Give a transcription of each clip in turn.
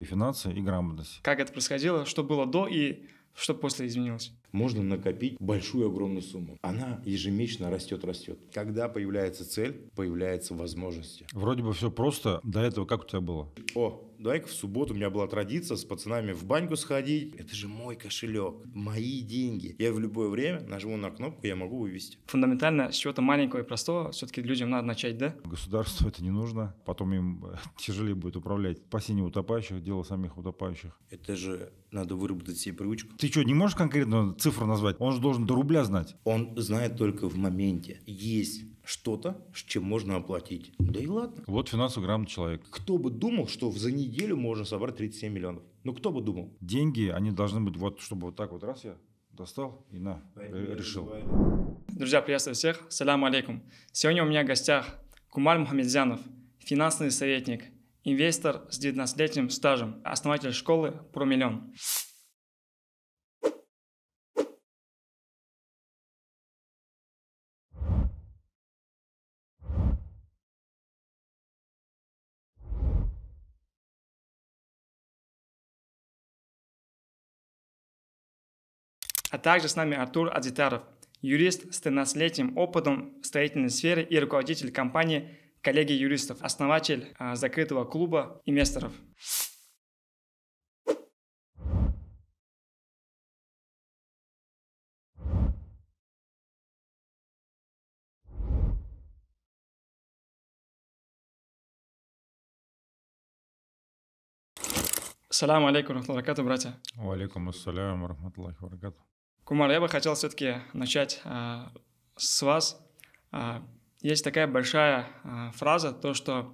и финансы, и грамотность. Как это происходило, что было до и что после изменилось? Можно накопить большую огромную сумму. Она ежемесячно растет, растет. Когда появляется цель, появляются возможности. Вроде бы все просто. До этого как у тебя было? О, Давай, ка в субботу у меня была традиция с пацанами в баньку сходить. Это же мой кошелек, мои деньги. Я в любое время нажму на кнопку, я могу вывести. Фундаментально с чего-то маленького и простого все-таки людям надо начать, да? Государству это не нужно, потом им э, тяжелее будет управлять. Спасение утопающих, дело самих утопающих. Это же надо выработать себе привычку. Ты что, не можешь конкретно цифру назвать? Он же должен до рубля знать. Он знает только в моменте. Есть что-то, с чем можно оплатить. Да и ладно. Вот финансово грамотный человек. Кто бы думал, что за неделю можно собрать 37 миллионов? Ну, кто бы думал? Деньги, они должны быть вот, чтобы вот так вот раз я достал и на, э, решил. Друзья, приветствую всех. Салям алейкум. Сегодня у меня в гостях Кумар Мухамедзянов, финансовый советник, инвестор с 19-летним стажем, основатель школы «Промиллион». миллион. а также с нами Артур Адитаров, юрист с 13-летним опытом в строительной сфере и руководитель компании «Коллеги юристов», основатель а, закрытого клуба инвесторов. Салам алейкум, рахматуллахи братья. Валейкум ассалям, рахматуллахи Кумар, я бы хотел все-таки э, начать а, с вас. А, есть такая большая а, фраза, то, что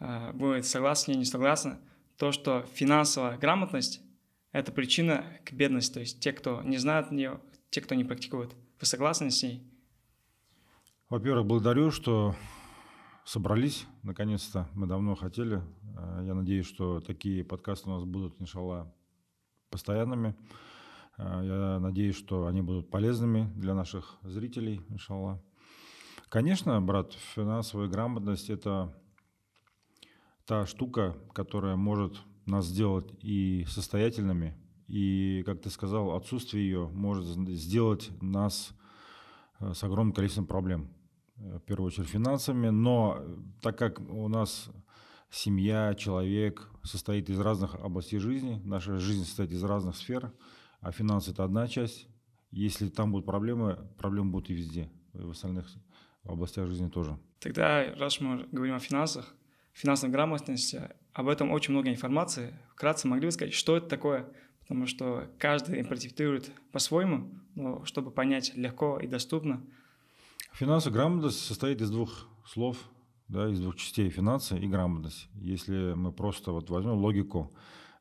а, будет согласны, не согласны, то, что финансовая грамотность – это причина к бедности. То есть те, кто не знает нее, те, кто не практикует. Вы согласны с ней? Во-первых, благодарю, что собрались, наконец-то. Мы давно хотели. Я надеюсь, что такие подкасты у нас будут, иншалла, постоянными. Э, я надеюсь, что они будут полезными для наших зрителей, иншалла. Конечно, брат, финансовая грамотность – это та штука, которая может нас сделать и состоятельными, и, как ты сказал, отсутствие ее может сделать нас э, с огромным количеством проблем. Э, в первую очередь финансами, но так как у нас семья, человек состоит из разных областей жизни, наша жизнь состоит из разных сфер – а финансы – это одна часть. Если там будут проблемы, проблемы будут и везде, в остальных областях жизни тоже. Тогда, раз мы говорим о финансах, финансовой грамотности, об этом очень много информации. Вкратце могли бы сказать, что это такое? Потому что каждый интерпретирует по-своему, но чтобы понять легко и доступно. Финансовая грамотность состоит из двух слов, да, из двух частей – финансы и грамотность. Если мы просто вот возьмем логику,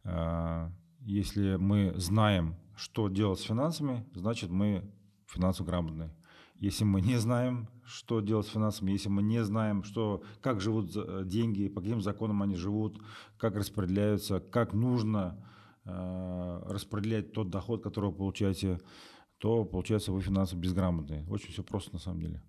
э, если мы знаем, что делать с финансами, значит мы финансово грамотные. Если мы не знаем, что делать с финансами, если мы не знаем, что, как живут э, деньги, по каким законам они живут, как распределяются, как нужно э, распределять тот доход, который вы получаете, то получается вы финансово безграмотные. Очень все просто на самом деле.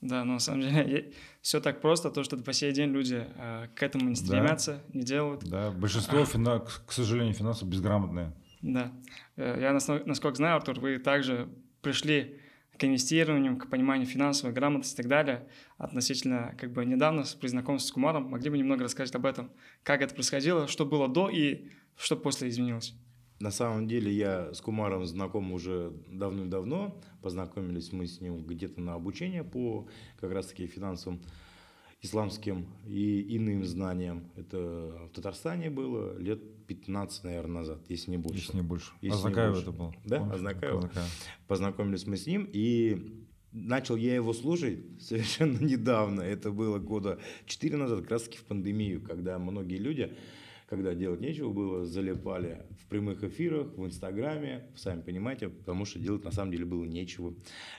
Да, но ну, на самом деле все так просто, то, что по сей день люди э, к этому не стремятся, да, не делают. Да, большинство, а... к сожалению, финансово безграмотные. Да. Э, я, насколько знаю, Артур, вы также пришли к инвестированию, к пониманию финансовой грамотности и так далее. Относительно как бы недавно при знакомстве с Кумаром могли бы немного рассказать об этом, как это происходило, что было до и что после изменилось. На самом деле я с Кумаром знаком уже давным-давно. Познакомились мы с ним где-то на обучение по как раз-таки финансовым исламским и иным знаниям. Это в Татарстане было лет 15, наверное, назад, если не больше. Если не больше. Если Азнакаев не больше. это был. Да, Азнакаев. Азнакаев. Познакомились мы с ним, и начал я его служить совершенно недавно. Это было года 4 назад, как раз таки в пандемию, когда многие люди когда делать нечего было, залипали в прямых эфирах, в Инстаграме, сами понимаете, потому что делать на самом деле было нечего.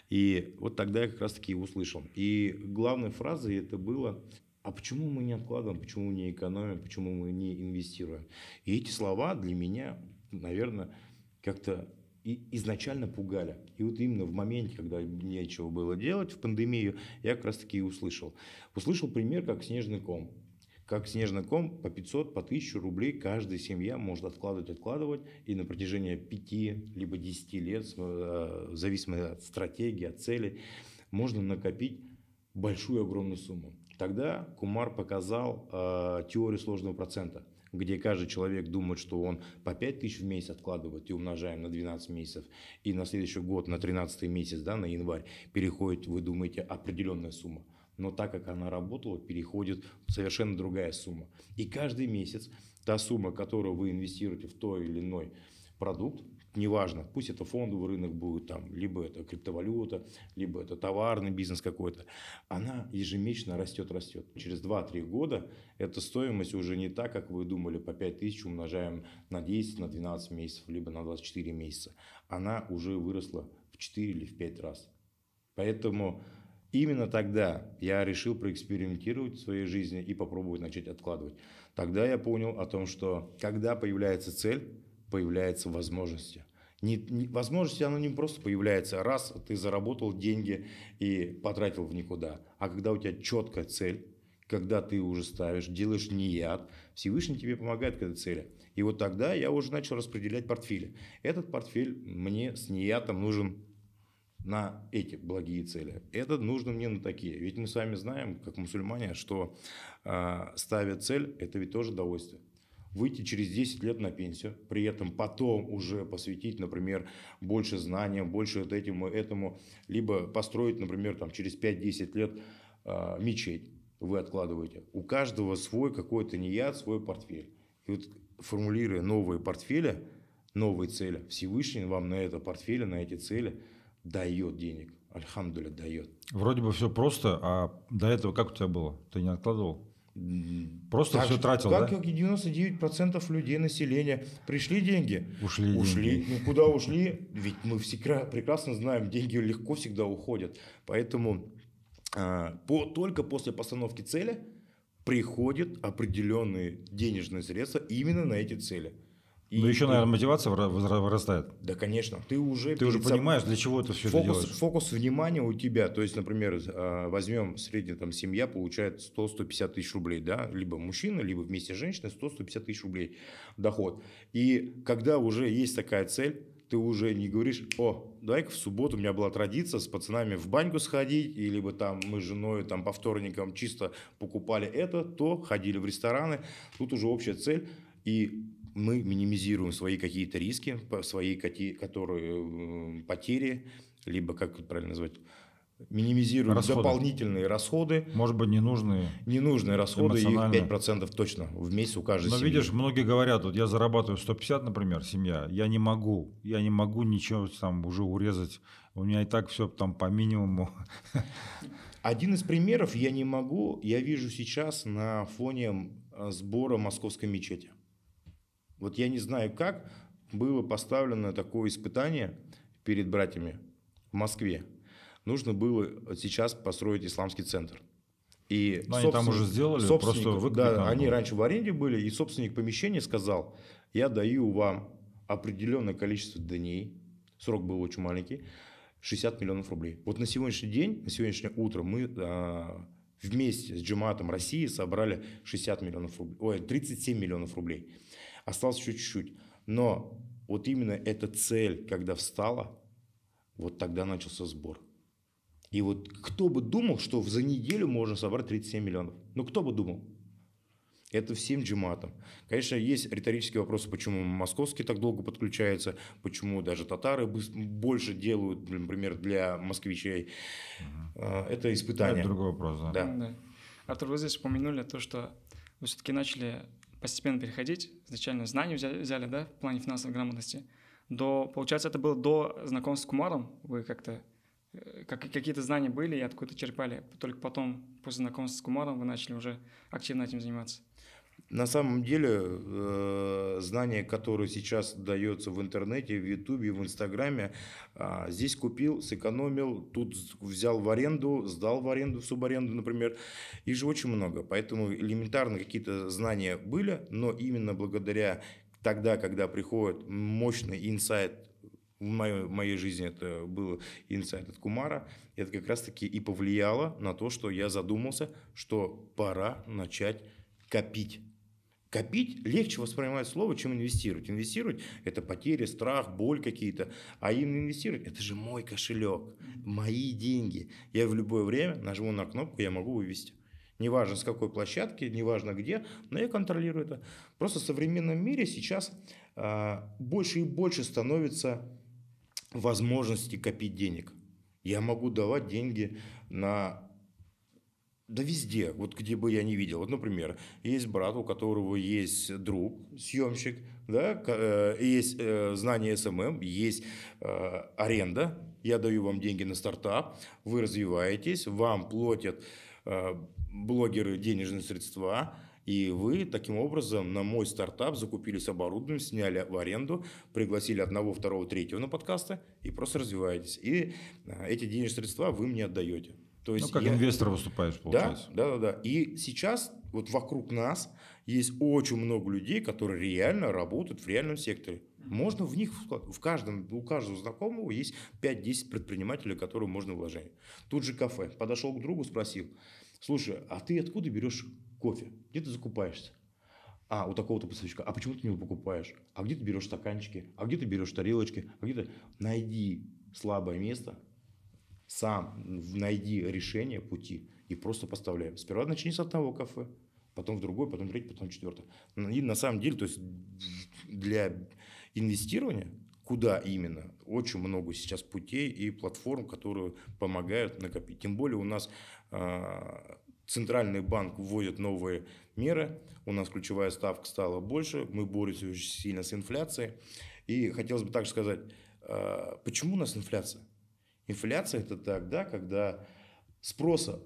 И вот тогда я как раз-таки услышал. И главной фразой это было а почему мы не откладываем, почему не экономим, почему мы не инвестируем? И эти слова для меня, наверное, как-то и изначально пугали. И вот именно в моменте, когда нечего было делать в пандемию, я как раз таки и услышал. Услышал пример, как снежный ком как снежный ком по 500, по 1000 рублей каждая семья может откладывать, откладывать, и на протяжении 5 либо 10 лет, э, в зависимости от стратегии, от цели, можно накопить большую огромную сумму. Тогда Кумар показал э, теорию сложного процента, где каждый человек думает, что он по 5 тысяч в месяц откладывает и умножаем на 12 месяцев, и на следующий год, на 13 месяц, да, на январь, переходит, вы думаете, определенная сумма но так как она работала, переходит совершенно другая сумма. И каждый месяц та сумма, которую вы инвестируете в то или иной продукт, неважно, пусть это фондовый рынок будет, там, либо это криптовалюта, либо это товарный бизнес какой-то, она ежемесячно растет, растет. Через 2-3 года эта стоимость уже не так, как вы думали, по 5 тысяч умножаем на 10, на 12 месяцев, либо на 24 месяца. Она уже выросла в 4 или в 5 раз. Поэтому Именно тогда я решил проэкспериментировать в своей жизни и попробовать начать откладывать. Тогда я понял о том, что когда появляется цель, появляются возможности. Не, не, возможности оно не просто появляется а раз ты заработал деньги и потратил в никуда, а когда у тебя четкая цель, когда ты уже ставишь, делаешь не яд, Всевышний тебе помогает к этой цели. И вот тогда я уже начал распределять портфели. Этот портфель мне с неятом нужен на эти благие цели. Это нужно мне на такие. Ведь мы с вами знаем, как мусульмане, что э, а, ставя цель, это ведь тоже удовольствие. Выйти через 10 лет на пенсию, при этом потом уже посвятить, например, больше знаниям, больше вот этому, этому, либо построить, например, там, через 5-10 лет э, мечеть вы откладываете. У каждого свой какой-то неяд, а свой портфель. И вот формулируя новые портфели, новые цели, Всевышний вам на это портфели, на эти цели – дает денег. Альхамдуля дает. Вроде бы все просто, а до этого как у тебя было? Ты не откладывал? М-м. Просто так, все тратил, как, да? Как и 99% людей населения. Пришли деньги. Ушли. Ушли. Деньги. Ну, куда ушли? Ведь мы всегда прекрасно знаем, деньги легко всегда уходят. Поэтому а, по, только после постановки цели приходят определенные денежные средства именно на эти цели. Ну, и Но еще, ты... наверное, мотивация вырастает. Да, конечно. Ты уже... Ты уже понимаешь, сам... для чего это все фокус, это делаешь. Фокус внимания у тебя. То есть, например, а, возьмем средняя там семья получает 100-150 тысяч рублей, да? Либо мужчина, либо вместе с женщиной 100-150 тысяч рублей доход. И когда уже есть такая цель, ты уже не говоришь, о, давай-ка в субботу у меня была традиция с пацанами в баньку сходить, и либо там мы с женой там по вторникам чисто покупали это, то ходили в рестораны. Тут уже общая цель. И мы минимизируем свои какие-то риски, свои которые, потери, либо, как это правильно назвать, минимизируем расходы. дополнительные расходы. Может быть, ненужные. Ненужные расходы, их 5% точно в месяц у каждой Но семьи. видишь, многие говорят, вот я зарабатываю 150, например, семья, я не могу, я не могу ничего там уже урезать, у меня и так все там по минимуму. Один из примеров я не могу, я вижу сейчас на фоне сбора московской мечети. Вот я не знаю, как было поставлено такое испытание перед братьями в Москве. Нужно было сейчас построить исламский центр. И ну, они там уже сделали, просто выгодно. Да, они было. раньше в аренде были, и собственник помещения сказал, я даю вам определенное количество дней, срок был очень маленький, 60 миллионов рублей. Вот на сегодняшний день, на сегодняшнее утро мы а, вместе с Джиматом России собрали 60 миллионов рублей, ой, 37 миллионов рублей. Осталось чуть-чуть. Но вот именно эта цель, когда встала, вот тогда начался сбор. И вот кто бы думал, что за неделю можно собрать 37 миллионов? Ну, кто бы думал? Это всем джиматам. Конечно, есть риторические вопросы, почему московские так долго подключаются, почему даже татары больше делают, например, для москвичей. А, это испытание. Это другой вопрос, да. да. да. Артур, вы здесь упомянули то, что вы все-таки начали постепенно переходить. Изначально знания взяли, взяли да, в плане финансовой грамотности. До, получается, это было до знакомства с Кумаром. Вы как-то э, как, какие-то знания были и откуда-то черпали. Только потом, после знакомства с Кумаром, вы начали уже активно этим заниматься. На самом деле, э, знания, которые сейчас дается в интернете, в Ютубе, в Инстаграме, а, здесь купил, сэкономил, тут взял в аренду, сдал в аренду, в субаренду, например. и же очень много. Поэтому элементарно какие-то знания были, но именно благодаря тогда, когда приходит мощный инсайт в моей, в моей жизни это был инсайт от Кумара. Это как раз-таки и повлияло на то, что я задумался, что пора начать копить Копить легче воспринимать слово, чем инвестировать. Инвестировать – это потери, страх, боль какие-то. А именно инвестировать – это же мой кошелек, мои деньги. Я в любое время нажму на кнопку, я могу вывести. Неважно, с какой площадки, неважно где, но я контролирую это. Просто в современном мире сейчас э, больше и больше становится возможности копить денег. Я могу давать деньги на да везде, вот где бы я не видел. Вот, например, есть брат, у которого есть друг, съемщик, да, э, есть э, знание СММ, есть э, аренда, я даю вам деньги на стартап, вы развиваетесь, вам платят блогеры денежные средства, и вы таким образом на мой стартап закупились оборудованием, сняли в аренду, пригласили одного, второго, третьего на подкасты и просто развиваетесь. И эти денежные средства вы мне отдаете. То есть ну, как я... инвестор выступаешь, получается. Да, да, да, да. И сейчас вот вокруг нас есть очень много людей, которые реально работают в реальном секторе. Можно в них, в каждом, у каждого знакомого есть 5-10 предпринимателей, которые можно вложить. Тут же кафе. Подошел к другу, спросил, слушай, а ты откуда берешь кофе? Где ты закупаешься? А, у такого-то поставщика. А почему ты не покупаешь? А где ты берешь стаканчики? А где ты берешь тарелочки? А где ты... Найди слабое место, сам найди решение пути и просто поставляем. Сперва начни с одного кафе, потом в другой, потом в третий, потом в четвертый. И на самом деле, то есть для инвестирования куда именно. Очень много сейчас путей и платформ, которые помогают накопить. Тем более у нас а, Центральный банк вводит новые меры, у нас ключевая ставка стала больше, мы боремся очень сильно с инфляцией. И хотелось бы также сказать, а, почему у нас инфляция? Инфляция – это тогда, когда спроса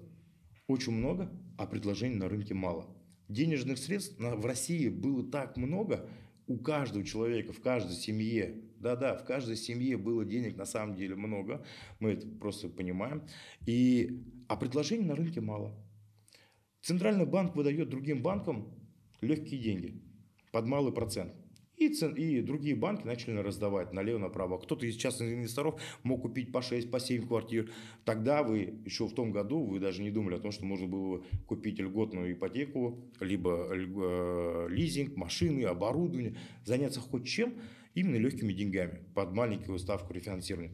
очень много, а предложений на рынке мало. Денежных средств в России было так много, у каждого человека, в каждой семье, да-да, в каждой семье было денег на самом деле много, мы это просто понимаем, и, а предложений на рынке мало. Центральный банк выдает другим банкам легкие деньги под малый процент. И, цен, и другие банки начали раздавать налево-направо. Кто-то из частных инвесторов мог купить по 6, по 7 квартир. Тогда вы еще в том году, вы даже не думали о том, что можно было купить льготную ипотеку, либо э, лизинг, машины, оборудование, заняться хоть чем, именно легкими деньгами под маленькую ставку рефинансирования.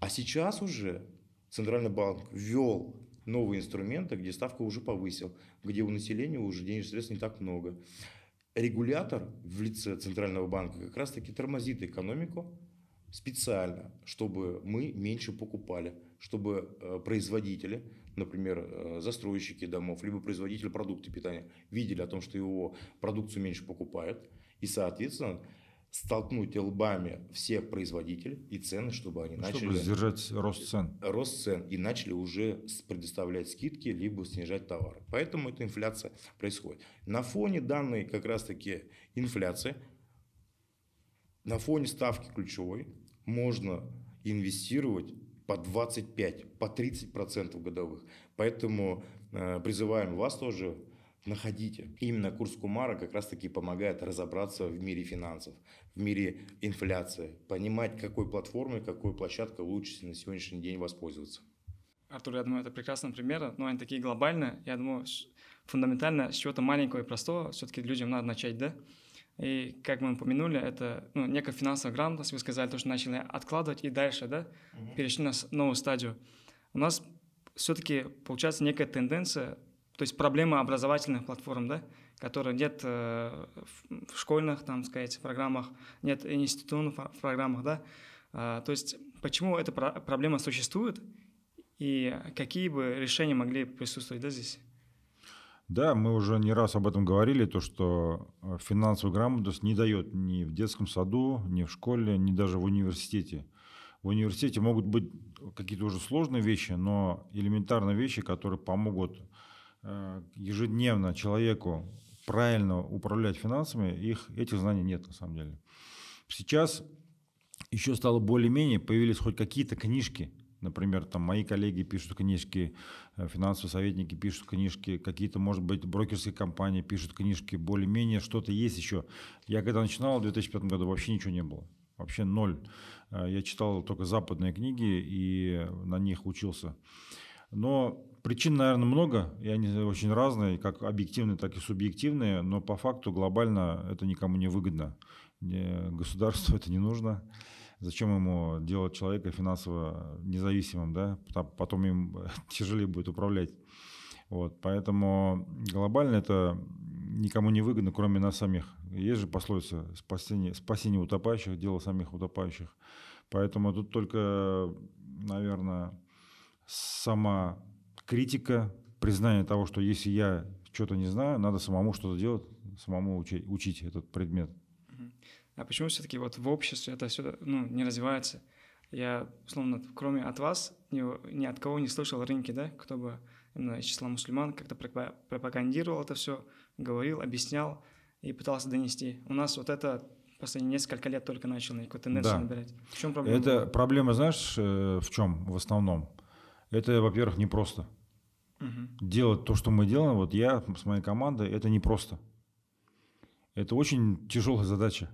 А сейчас уже Центральный банк ввел новые инструменты, где ставку уже повысил, где у населения уже денежных средств не так много регулятор в лице Центрального банка как раз-таки тормозит экономику специально, чтобы мы меньше покупали, чтобы э, производители, например, э, застройщики домов, либо производители продукты питания видели о том, что его продукцию меньше покупают, и, соответственно, столкнуть лбами всех производителей и цены, чтобы они чтобы начали... Чтобы сдержать рост цен. Рост цен. И начали уже предоставлять скидки, либо снижать товары. Поэтому эта инфляция происходит. На фоне данной как раз-таки инфляции, на фоне ставки ключевой, можно инвестировать по 25, по 30 процентов годовых. Поэтому э, призываем вас тоже находите. Именно курс Кумара как раз-таки помогает разобраться в мире финансов, в мире инфляции, понимать, какой платформой, какой площадкой лучше на сегодняшний день воспользоваться. Артур, я думаю, это прекрасные примеры, но они такие глобальные. Я думаю, фундаментально с чего-то маленького и простого все-таки людям надо начать, да? И как мы упомянули, это ну, некая финансовая грамотность. Вы сказали то, что начали откладывать и дальше, да, угу. перешли на новую стадию. У нас все-таки получается некая тенденция то есть проблема образовательных платформ, да, которые нет э, в школьных, там, сказать, программах, нет институтов в программах, да. А, то есть почему эта проблема существует и какие бы решения могли присутствовать, да, здесь? Да, мы уже не раз об этом говорили, то, что э, финансовую грамотность не дает ни в детском саду, ни в школе, ни даже в университете. В университете могут быть какие-то уже сложные вещи, но элементарные вещи, которые помогут Э, ежедневно человеку правильно управлять финансами, их, этих знаний нет на самом деле. Сейчас еще стало более-менее, появились хоть какие-то книжки, например, там мои коллеги пишут книжки, э, финансовые советники пишут книжки, какие-то, может быть, брокерские компании пишут книжки, более-менее что-то есть еще. Я когда начинал в 2005 году, вообще ничего не было, вообще ноль. Э, я читал только западные книги и на них учился. Но Причин, наверное, много, и они очень разные, как объективные, так и субъективные, но по факту глобально это никому не выгодно. Государству это не нужно. Зачем ему делать человека финансово независимым, да? Потом им тяжелее будет управлять. Вот, поэтому глобально это никому не выгодно, кроме нас самих. Есть же пословица «спасение, спасение утопающих – дело самих утопающих». Поэтому тут только, наверное, сама критика, признание того, что если я что-то не знаю, надо самому что-то делать, самому учить, учить этот предмет. А почему все-таки вот в обществе это все ну, не развивается? Я, условно, кроме от вас, ни, ни от кого не слышал рынки, да, кто бы именно из числа мусульман как-то пропагандировал это все, говорил, объяснял и пытался донести. У нас вот это последние несколько лет только начал какую-то инерцию да. набирать. В чем проблема? Это проблема, знаешь, э, в чем в основном? Это, во-первых, непросто. Угу. Делать то, что мы делаем, вот я с моей командой, это непросто. Это очень тяжелая задача.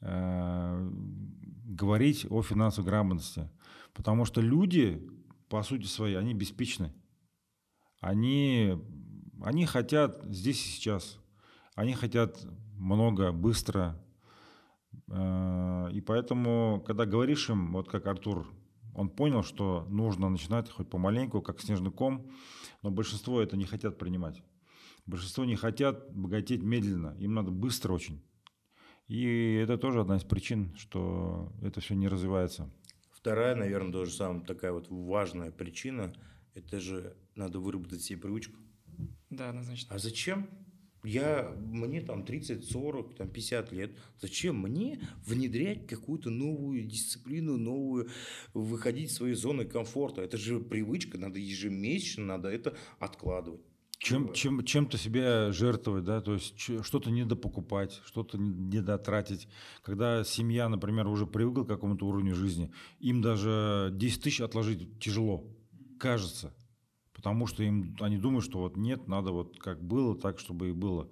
э говорить о финансовой грамотности. Потому что люди, по сути своей, они беспечны. Они, они хотят здесь и сейчас. Они хотят много, быстро. Э, и поэтому, когда говоришь им, вот как Артур он понял, что нужно начинать хоть помаленьку, как снежный ком, но большинство это не хотят принимать. Большинство не хотят богатеть медленно, им надо быстро очень. И это тоже одна из причин, что это все не развивается. Вторая, наверное, тоже самая такая вот важная причина, это же надо выработать себе привычку. Да, однозначно. А зачем? Я, мне там 30, 40, там 50 лет. Зачем мне внедрять какую-то новую дисциплину, новую, выходить из своей зоны комфорта? Это же привычка, надо ежемесячно, надо это откладывать. Чем, чем, чем-то себе жертвовать, да, то есть что-то недопокупать, что-то недотратить. Когда семья, например, уже привыкла к какому-то уровню жизни, им даже 10 тысяч отложить тяжело, кажется потому что им, они думают, что вот нет, надо вот как было, так чтобы и было.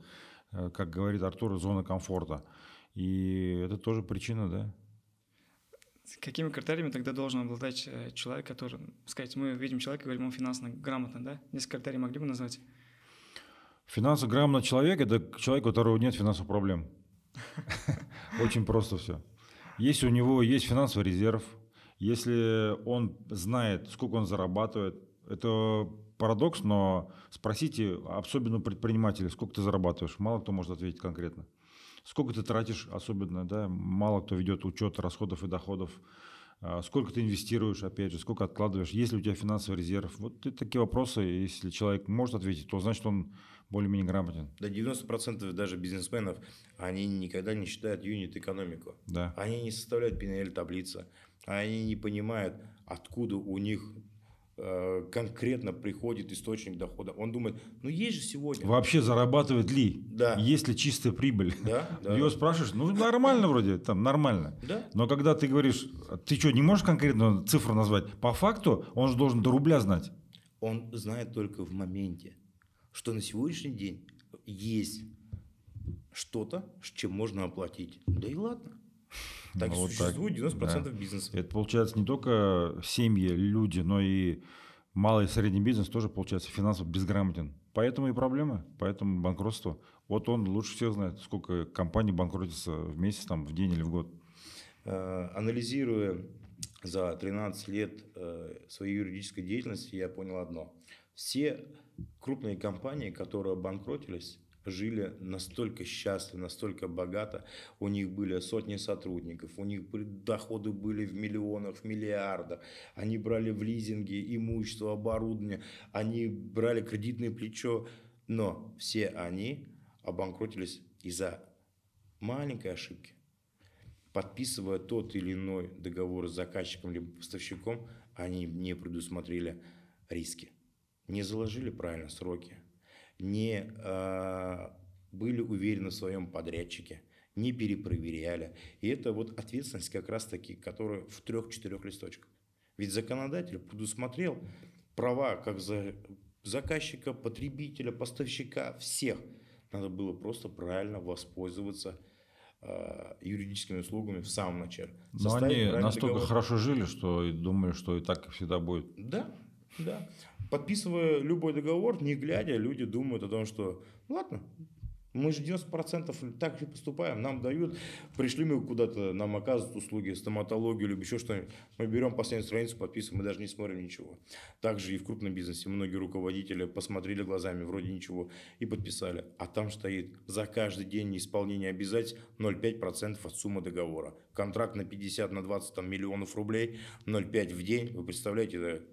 Э, как говорит Артур, зона комфорта. И это тоже причина, да. какими критериями тогда должен обладать э, человек, который, сказать, мы видим человека, говорим, он финансово грамотно, да? Несколько критерий могли бы назвать? Финансово грамотно человек – это человек, у которого нет финансовых проблем. Очень просто все. Если у него есть финансовый резерв, если он знает, сколько он зарабатывает, это парадокс, но спросите, особенно предпринимателя, сколько ты зарабатываешь, мало кто может ответить конкретно. Сколько ты тратишь, особенно, да, мало кто ведет учет расходов и доходов. А сколько ты инвестируешь, опять же, сколько откладываешь, есть ли у тебя финансовый резерв. Вот такие вопросы, если человек может ответить, то значит он более-менее грамотен. Да, 90% даже бизнесменов, они никогда не считают юнит-экономику. Да. Они не составляют PNL-таблицы, они не понимают, откуда у них Э, конкретно приходит источник дохода. Он думает, ну есть же сегодня. Вообще зарабатывает ли? Да. Есть ли чистая прибыль? Да. да. Его спрашиваешь, ну нормально вроде, там нормально. Да. Но когда ты говоришь, ты что, не можешь конкретно цифру назвать? По факту он же должен до рубля знать. Он знает только в моменте, что на сегодняшний день есть что-то, с чем можно оплатить. Да и ладно. Так ну, вот существует так, 90% да. бизнеса. Это получается не только семьи, люди, но и малый и средний бизнес тоже, получается, финансово безграмотен. Поэтому и проблемы, поэтому банкротство. Вот он лучше всех знает, сколько компаний банкротится в месяц, там, в день или в год. Э, анализируя за 13 лет э, своей юридической деятельности, я понял одно. Все крупные компании, которые банкротились, жили настолько счастливо, настолько богато. У них были сотни сотрудников, у них доходы были в миллионах, в миллиардах. Они брали в лизинге имущество, оборудование, они брали кредитное плечо. Но все они обанкротились из-за маленькой ошибки. Подписывая тот или иной договор с заказчиком либо поставщиком, они не предусмотрели риски, не заложили правильно сроки, не э, были уверены в своем подрядчике, не перепроверяли. И это вот ответственность как раз-таки, которая в трех-четырех листочках. Ведь законодатель предусмотрел права как за заказчика, потребителя, поставщика, всех. Надо было просто правильно воспользоваться э, юридическими услугами в самом начале. Но они настолько договор. хорошо жили, что думали, что и так всегда будет. Да, да. Подписывая любой договор, не глядя, люди думают о том, что «Ну ладно, мы же 90% так же поступаем, нам дают, пришли мы куда-то, нам оказывают услуги, стоматологию или еще что-нибудь. Мы берем последнюю страницу, подписываем, мы даже не смотрим ничего. Также и в крупном бизнесе многие руководители посмотрели глазами, вроде ничего, и подписали. А там стоит за каждый день неисполнение обязательств 0,5% от суммы договора. Контракт на 50, на 20 там, миллионов рублей, 0,5 в день. Вы представляете, это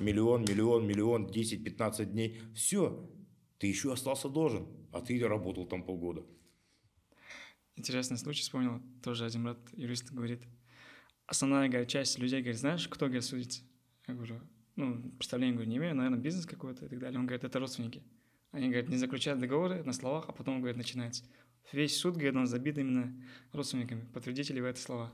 миллион, миллион, миллион, 10-15 дней. Все, ты еще остался должен, а ты работал там полгода. Интересный случай вспомнил, тоже один брат юрист говорит. Основная говорит, часть людей говорит, знаешь, кто где судится? Я говорю, ну, представление, говорю, не имею, наверное, бизнес какой-то и так далее. Он говорит, это родственники. Они, говорят, не заключают договоры на словах, а потом, говорит, начинается. Весь суд, говорит, он забит именно родственниками, подтвердите ли вы это слова.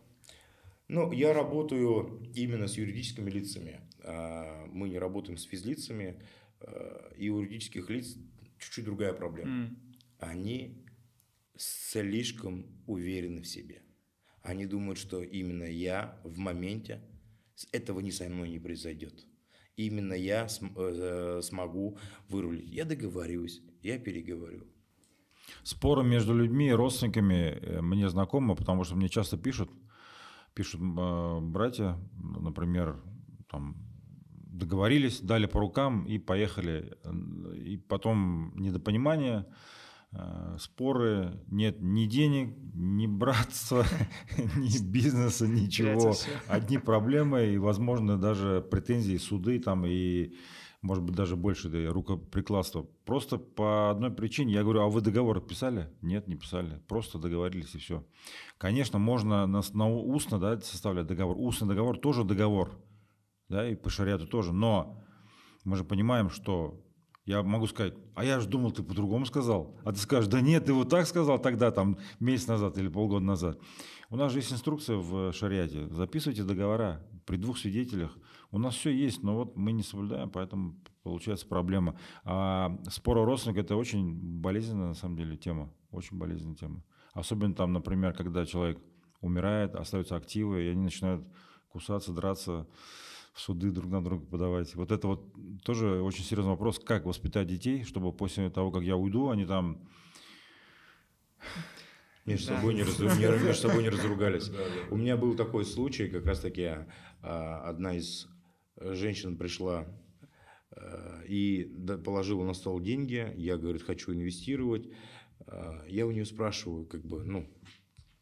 Ну, я работаю именно с юридическими лицами. А, мы не работаем с физлицами. А, и у юридических лиц чуть-чуть другая проблема. Mm. Они слишком уверены в себе. Они думают, что именно я в моменте этого ни со мной не произойдет. Именно я см, э, э смогу вырулить. Я договариваюсь, я переговорю. Споры между людьми и родственниками э, мне знакомы, потому что мне часто пишут – пишут а, братья, например, там договорились, дали по рукам и поехали. И потом недопонимание, а, споры, нет ни денег, ни братства, ни бизнеса, ничего. Одни проблемы и, возможно, даже претензии, суды там и может быть, даже больше да, рукоприкладства. Просто по одной причине. Я говорю, а вы договор писали? Нет, не писали. Просто договорились и все. Конечно, можно на, на устно да, составлять договор. Устный договор тоже договор. Да, и по шариату тоже. Но мы же понимаем, что я могу сказать, а я же думал, ты по-другому сказал. А ты скажешь, да нет, ты вот так сказал тогда, там, месяц назад или полгода назад. У нас же есть инструкция в шариате. Записывайте договора при двух свидетелях. У нас все есть, но вот мы не соблюдаем, поэтому получается проблема. А спор о родственниках – это очень болезненная, на самом деле, тема. Очень болезненная тема. Особенно там, например, когда человек умирает, остаются активы, и они начинают кусаться, драться, в суды друг на друга подавать. Вот это вот тоже очень серьезный вопрос, как воспитать детей, чтобы после того, как я уйду, они там между, да. собой не разру... между не разругались. Да, да. У меня был такой случай, как раз таки а, одна из женщина пришла э, и положила на стол деньги. Я, говорит, хочу инвестировать. Э, я у нее спрашиваю, как бы, ну,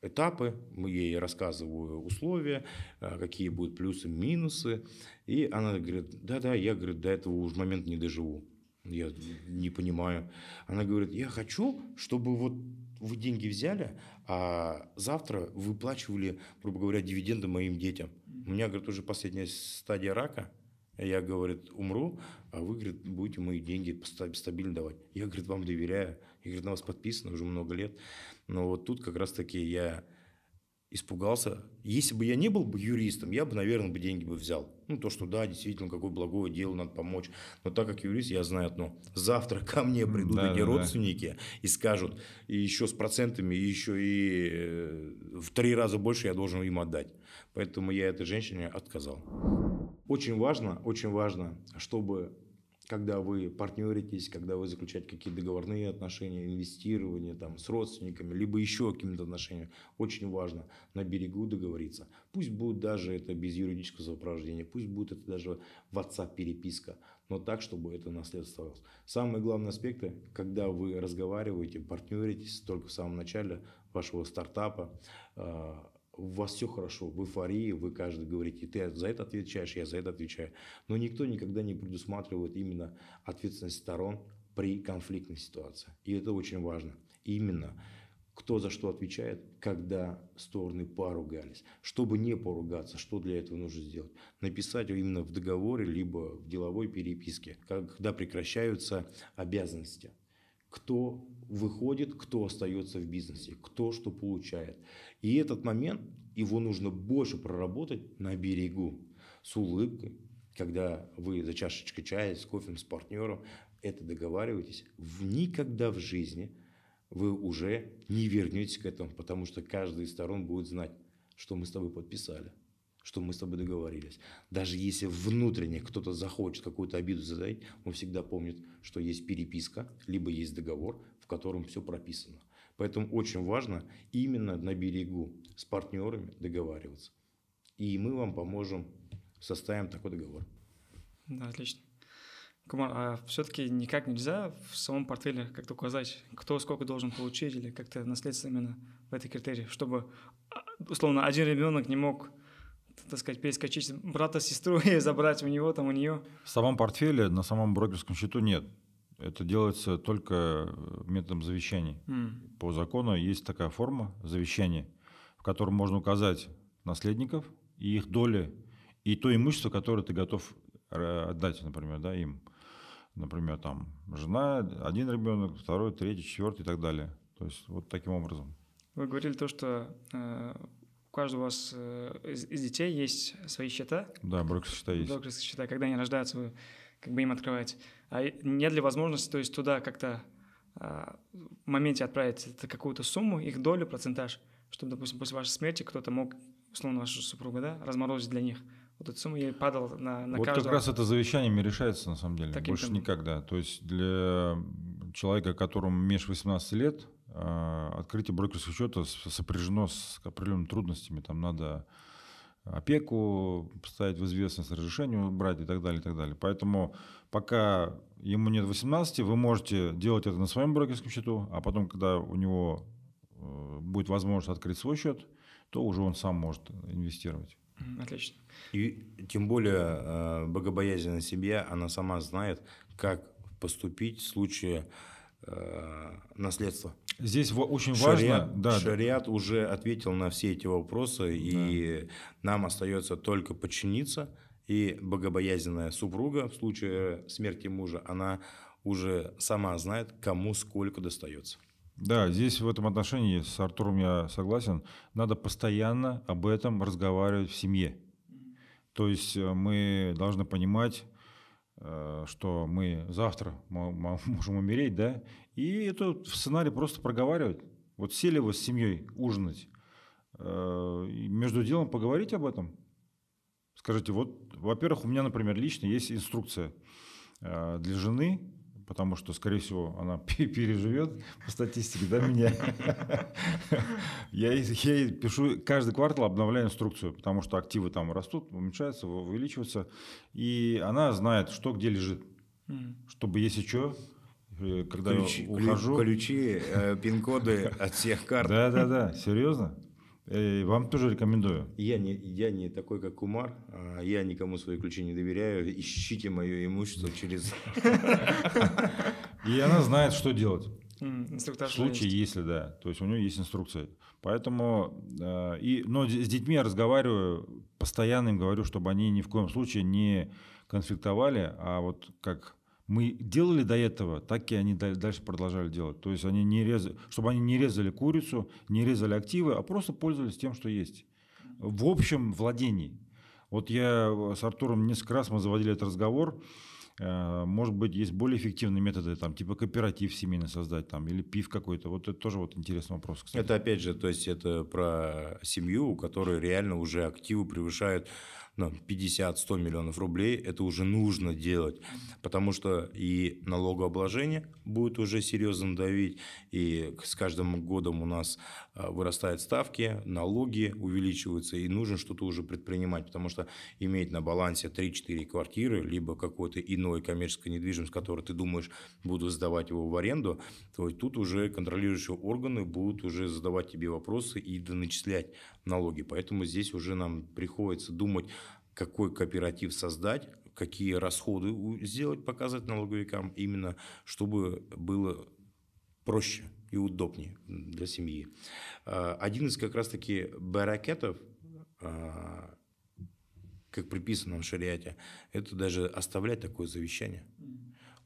этапы, мы ей рассказываю условия, э, какие будут плюсы, минусы. И она говорит, да-да, я, говорит, до этого уже момент не доживу. Я не понимаю. Она говорит, я хочу, чтобы вот вы деньги взяли, а завтра выплачивали, грубо говоря, дивиденды моим детям. У меня, говорит, уже последняя стадия рака. Я, говорит, умру, а вы, говорит, будете мои деньги стабильно давать. Я, говорит, вам доверяю. Я, говорит, на вас подписано уже много лет. Но вот тут как раз-таки я испугался. Если бы я не был бы юристом, я бы, наверное, бы деньги бы взял. Ну, то, что да, действительно, какое благое дело, надо помочь. Но так как юрист, я знаю одно. Завтра ко мне придут да, эти да, родственники да. и скажут, и еще с процентами, и еще и э, в три раза больше я должен им отдать. Поэтому я этой женщине отказал. Очень важно, очень важно, чтобы когда вы партнеритесь, когда вы заключаете какие-то договорные отношения, инвестирование там, с родственниками, либо еще какими-то отношениями, очень важно на берегу договориться. Пусть будет даже это без юридического сопровождения, пусть будет это даже в отца переписка, но так, чтобы это наследствовалось. Самые главные аспекты, когда вы разговариваете, партнеритесь только в самом начале вашего стартапа, а, у вас все хорошо, в эйфории, вы каждый говорите, ты за это отвечаешь, я за это отвечаю. Но никто никогда не предусматривает именно ответственность сторон при конфликтной ситуации. И это очень важно. Именно кто за что отвечает, когда стороны поругались. Чтобы не поругаться, что для этого нужно сделать? Написать именно в договоре, либо в деловой переписке, когда прекращаются обязанности – кто выходит, кто остается в бизнесе, кто что получает. И этот момент, его нужно больше проработать на берегу, с улыбкой, когда вы за чашечкой чая, с кофе, с партнером, это договариваетесь, В никогда в жизни вы уже не вернетесь к этому, потому что каждая из сторон будет знать, что мы с тобой подписали что мы с тобой договорились. Даже если внутренне кто-то захочет какую-то обиду задать, он всегда помнит, что есть переписка, либо есть договор, в котором все прописано. Поэтому очень важно именно на берегу с партнерами договариваться. И мы вам поможем, составим такой договор. Да, отлично. Комар, а все-таки никак нельзя в самом портфеле как-то указать, кто сколько должен получить или как-то наследство именно в этой критерии, чтобы, а, условно, один ребенок не мог так сказать, перескочить брата с сестрой и забрать у него, там, у нее. В самом портфеле, на самом брокерском счету нет. Это делается только э, методом завещаний. Mm. По закону есть такая форма завещания, в котором можно указать наследников и их доли, и то имущество, которое ты готов э, отдать, например, да, им. Например, там жена, один ребенок, второй, третий, четвертый и так далее. То есть вот таким образом. Вы говорили то, что э, у каждого э, из, из детей есть свои счета. Да, брокерские счета есть. Брокерские счета, когда они рождаются, вы как бы им открываете. А нет ли возможности, то есть туда как-то а, в моменте отправить какую-то сумму, их долю, процентаж, чтобы, допустим, после вашей смерти кто-то мог, условно, вашу супругу, да, разморозить для них. Вот эту сумму, ей падал на, на вот каждого. Вот как раз это завещаниями решается, на самом деле, Таким больше никогда. То есть для человека, которому меж 18 лет, а, открытие брокерского счета сопряжено с определенными трудностями. Там надо опеку поставить в известность, разрешение брать и так далее, и так далее. Поэтому пока ему нет 18, вы можете делать это на своем брокерском счету, а потом, когда у него э, будет возможность открыть свой счет, то уже он сам может инвестировать. Отлично. И тем более э, богобоязненная семья, она сама знает, как поступить в случае э, наследства. Здесь очень важно... Шариат, да, шариат да. уже ответил на все эти вопросы, да. и нам остается только подчиниться, и богобоязненная супруга в случае э, смерти мужа, она уже сама знает, кому сколько достается. Да, здесь в этом отношении с Артуром я согласен. Надо постоянно об этом разговаривать в семье. То есть э, мы должны понимать, э, что мы завтра можем умереть, да, и это в сценарии просто проговаривать. Вот сели вы с семьей ужинать, э, между делом поговорить об этом. Скажите, вот, во-первых, у меня, например, лично есть инструкция э, для жены, потому что, скорее всего, она переживет по статистике, да, меня. Я ей пишу, каждый квартал обновляю инструкцию, потому что активы там растут, уменьшаются, увеличиваются, и она знает, что где лежит, чтобы, если что, Э, когда ключи, я ухожу... Ключи, э, пин-коды от всех карт. Да-да-да, серьезно? Э, вам тоже рекомендую. Я не, я не такой, как Кумар. А я никому свои ключи не доверяю. Ищите мое имущество через... И она знает, что делать. В случае, если да. То есть у нее есть инструкция. Поэтому... и, но с детьми я разговариваю, постоянно им говорю, чтобы они ни в коем случае не конфликтовали, а вот как мы делали до этого, так и они дальше продолжали делать. То есть они не резали, чтобы они не резали курицу, не резали активы, а просто пользовались тем, что есть. В общем владении. Вот я э, с Артуром несколько раз мы заводили этот разговор. Э, может быть, есть более эффективные методы, там, типа кооператив семейный создать, там, или пив какой-то. Вот это тоже вот интересный вопрос. Кстати. Это опять же, то есть это про семью, у которой реально уже активы превышают ну, 50-100 миллионов рублей, это уже нужно делать, потому что и налогообложение будет уже серьезно давить, и с каждым годом у нас э, вырастают ставки, налоги увеличиваются, и нужно что-то уже предпринимать, потому что иметь на балансе 3-4 квартиры, либо какой-то иной коммерческой недвижимость, которую ты думаешь, буду сдавать его в аренду, то тут уже контролирующие органы будут уже задавать тебе вопросы и доначислять налоги. Поэтому здесь уже нам приходится думать какой кооператив создать, какие расходы сделать, показать налоговикам, именно чтобы было проще и удобнее для семьи. А, один из как раз-таки баракетов, а, как приписано в шариате, это даже оставлять такое завещание.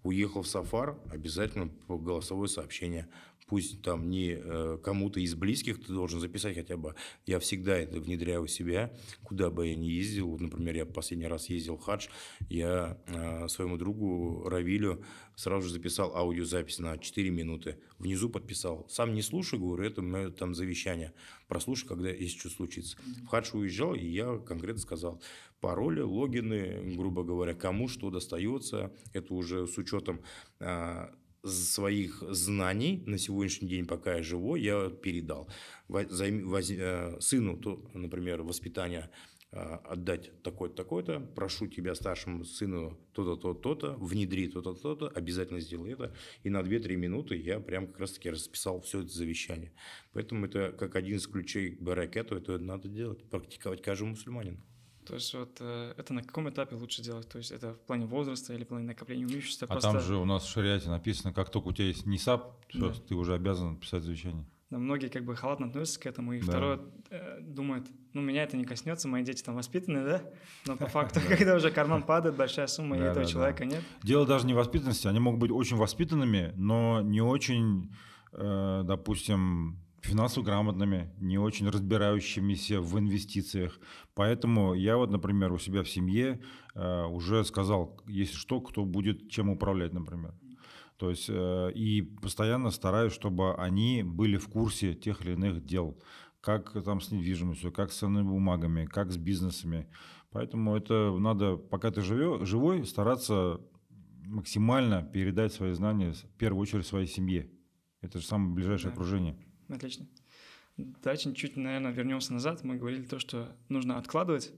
Уехал в Сафар, обязательно голосовое сообщение пусть там не э, кому-то из близких ты должен записать хотя бы. Я всегда это внедряю у себя, куда бы я ни ездил. Например, я последний раз ездил в хадж, я э, своему другу Равилю сразу же записал аудиозапись на 4 минуты. Внизу подписал. Сам не слушаю, говорю, это мое там завещание. Прослушай, когда если что случится. В хадж уезжал, и я конкретно сказал, пароли, логины, грубо говоря, кому что достается. Это уже с учетом э, своих знаний на сегодняшний день, пока я живой, я передал. Э, сыну, то, например, воспитание э, отдать такой-то, такой-то, прошу тебя, старшему сыну, то-то, то-то, то-то, внедри то-то, то-то, обязательно сделай это. И на 2-3 минуты я прям как раз-таки расписал все это завещание. Поэтому это как один из ключей к баракету, это надо делать, практиковать каждому мусульманину. То есть вот э, это на каком этапе лучше делать? То есть это в плане возраста или в плане накопления имущества? А просто... там же у нас в шариате написано, как только у тебя есть не САП, все, да. ты уже обязан писать завещание. Да, многие как бы халатно относятся к этому, и да. второе э, думает, ну меня это не коснется, мои дети там воспитаны, да? Но по факту, когда уже карман падает, большая сумма, и этого человека нет. Дело даже не в воспитанности, они могут быть очень воспитанными, но не очень, э, допустим, финансово грамотными, не очень разбирающимися в инвестициях. Поэтому я вот, например, у себя в семье э, уже сказал, если что, кто будет чем управлять, например. То есть э, и постоянно стараюсь, чтобы они были в курсе тех или иных дел как там с недвижимостью, как с ценными бумагами, как с бизнесами. Поэтому это надо, пока ты живё, живой, стараться максимально передать свои знания, в первую очередь, своей семье. Это же самое ближайшее да. окружение. Отлично. Давайте чуть, наверное, вернемся назад. Мы говорили то, что нужно откладывать.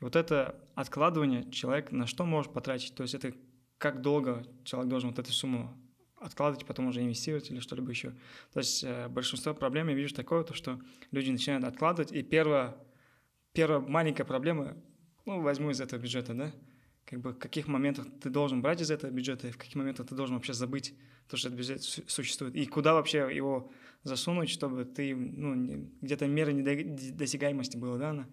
И вот это откладывание человек на что может потратить? То есть это как долго человек должен вот эту сумму откладывать, потом уже инвестировать или что-либо еще. То есть э, большинство проблем я вижу такое, то, что люди начинают откладывать, и первая, первая маленькая проблема, ну, возьму из этого бюджета, да, как бы в каких моментах ты должен брать из этого бюджета, и в каких моментах ты должен вообще забыть то, что этот бюджет существует, и куда вообще его засунуть, чтобы ты, ну, где-то меры недосягаемости было дано?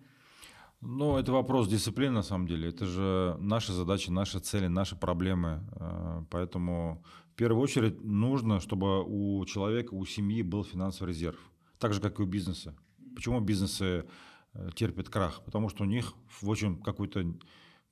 Ну, это вопрос дисциплины, на самом деле. Это же наши задачи, наши цели, наши проблемы. Э, поэтому в первую очередь нужно, чтобы у человека, у семьи был финансовый резерв. Так же, как и у бизнеса. Почему бизнесы э, терпят крах? Потому что у них в очень какой-то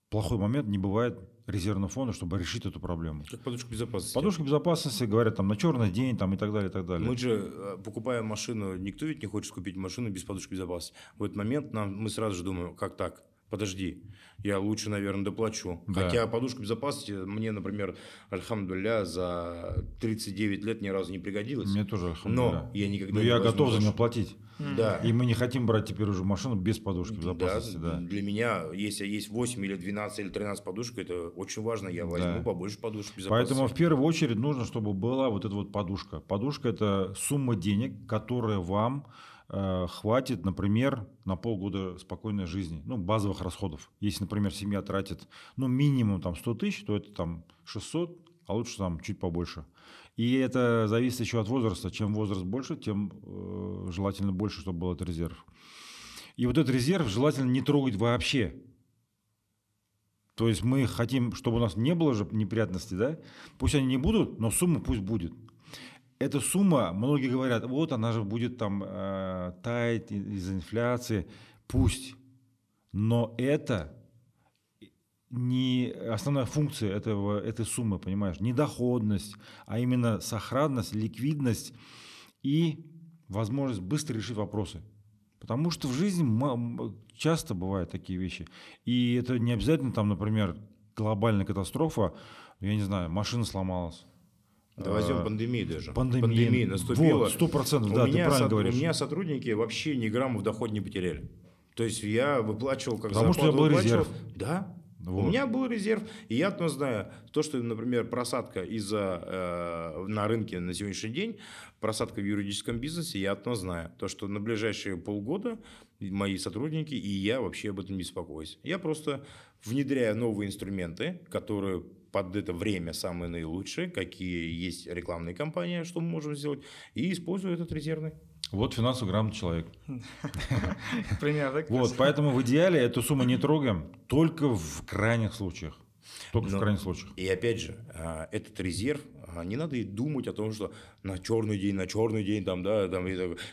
плохой момент не бывает резервного фонда, чтобы решить эту проблему. Как подушка безопасности. Подушка безопасности, говорят, там, на черный день там, и так далее, и так далее. Мы же, э, покупая машину, никто ведь не хочет купить машину без подушки безопасности. В этот момент нам, мы сразу же думаем, как так? подожди, я лучше, наверное, доплачу. Да. Хотя подушка безопасности мне, например, альхамдуля, за 39 лет ни разу не пригодилась. Мне тоже, Но я никогда Но не я готов за нее платить. Да. И мы не хотим брать теперь уже машину без подушки безопасности. Да, да. Для меня, если есть 8 или 12 или 13 подушек, это очень важно. Я возьму да. побольше подушек безопасности. Поэтому в первую очередь нужно, чтобы была вот эта вот подушка. Подушка – это сумма денег, которая вам э, хватит, например, на полгода спокойной жизни, ну, базовых расходов. Если, например, семья тратит, ну, минимум там 100 тысяч, то это там 600, а лучше там чуть побольше. И это зависит еще от возраста. Чем возраст больше, тем э, желательно больше, чтобы был этот резерв. И вот этот резерв желательно не трогать вообще. То есть мы хотим, чтобы у нас не было же неприятностей, да? Пусть они не будут, но сумма пусть будет. Эта сумма, многие говорят, вот она же будет там э, таять из-за инфляции. Пусть. Но это не основная функция этого, этой суммы, понимаешь, не доходность, а именно сохранность, ликвидность и возможность быстро решить вопросы. Потому что в жизни часто бывают такие вещи. И это не обязательно, там, например, глобальная катастрофа, я не знаю, машина сломалась, да возьмем э, пандемии даже. Пандемия, Пандемия наступила. Сто вот, процентов, да, меня ты правильно со- говоришь. У меня сотрудники вообще ни грамма в доход не потеряли. То есть я выплачивал как Потому зарплату что я был выплачивал. резерв. Да, вот. У меня был резерв, и я то знаю, то, что, например, просадка из-за э, на рынке на сегодняшний день, просадка в юридическом бизнесе, я то знаю, то, что на ближайшие полгода мои сотрудники и я вообще об этом не беспокоюсь. Я просто внедряю новые инструменты, которые под это время самые наилучшие, какие есть рекламные кампании, что мы можем сделать, и использую этот резервный. Вот финансово грамотный человек. Пример, да? Вот, поэтому в идеале эту сумму не трогаем, только в крайних случаях. Только Но, в ну, крайних случаях. И опять же, а, этот резерв, а, не надо и думать о том, что на черный день, на черный день, там, да, там,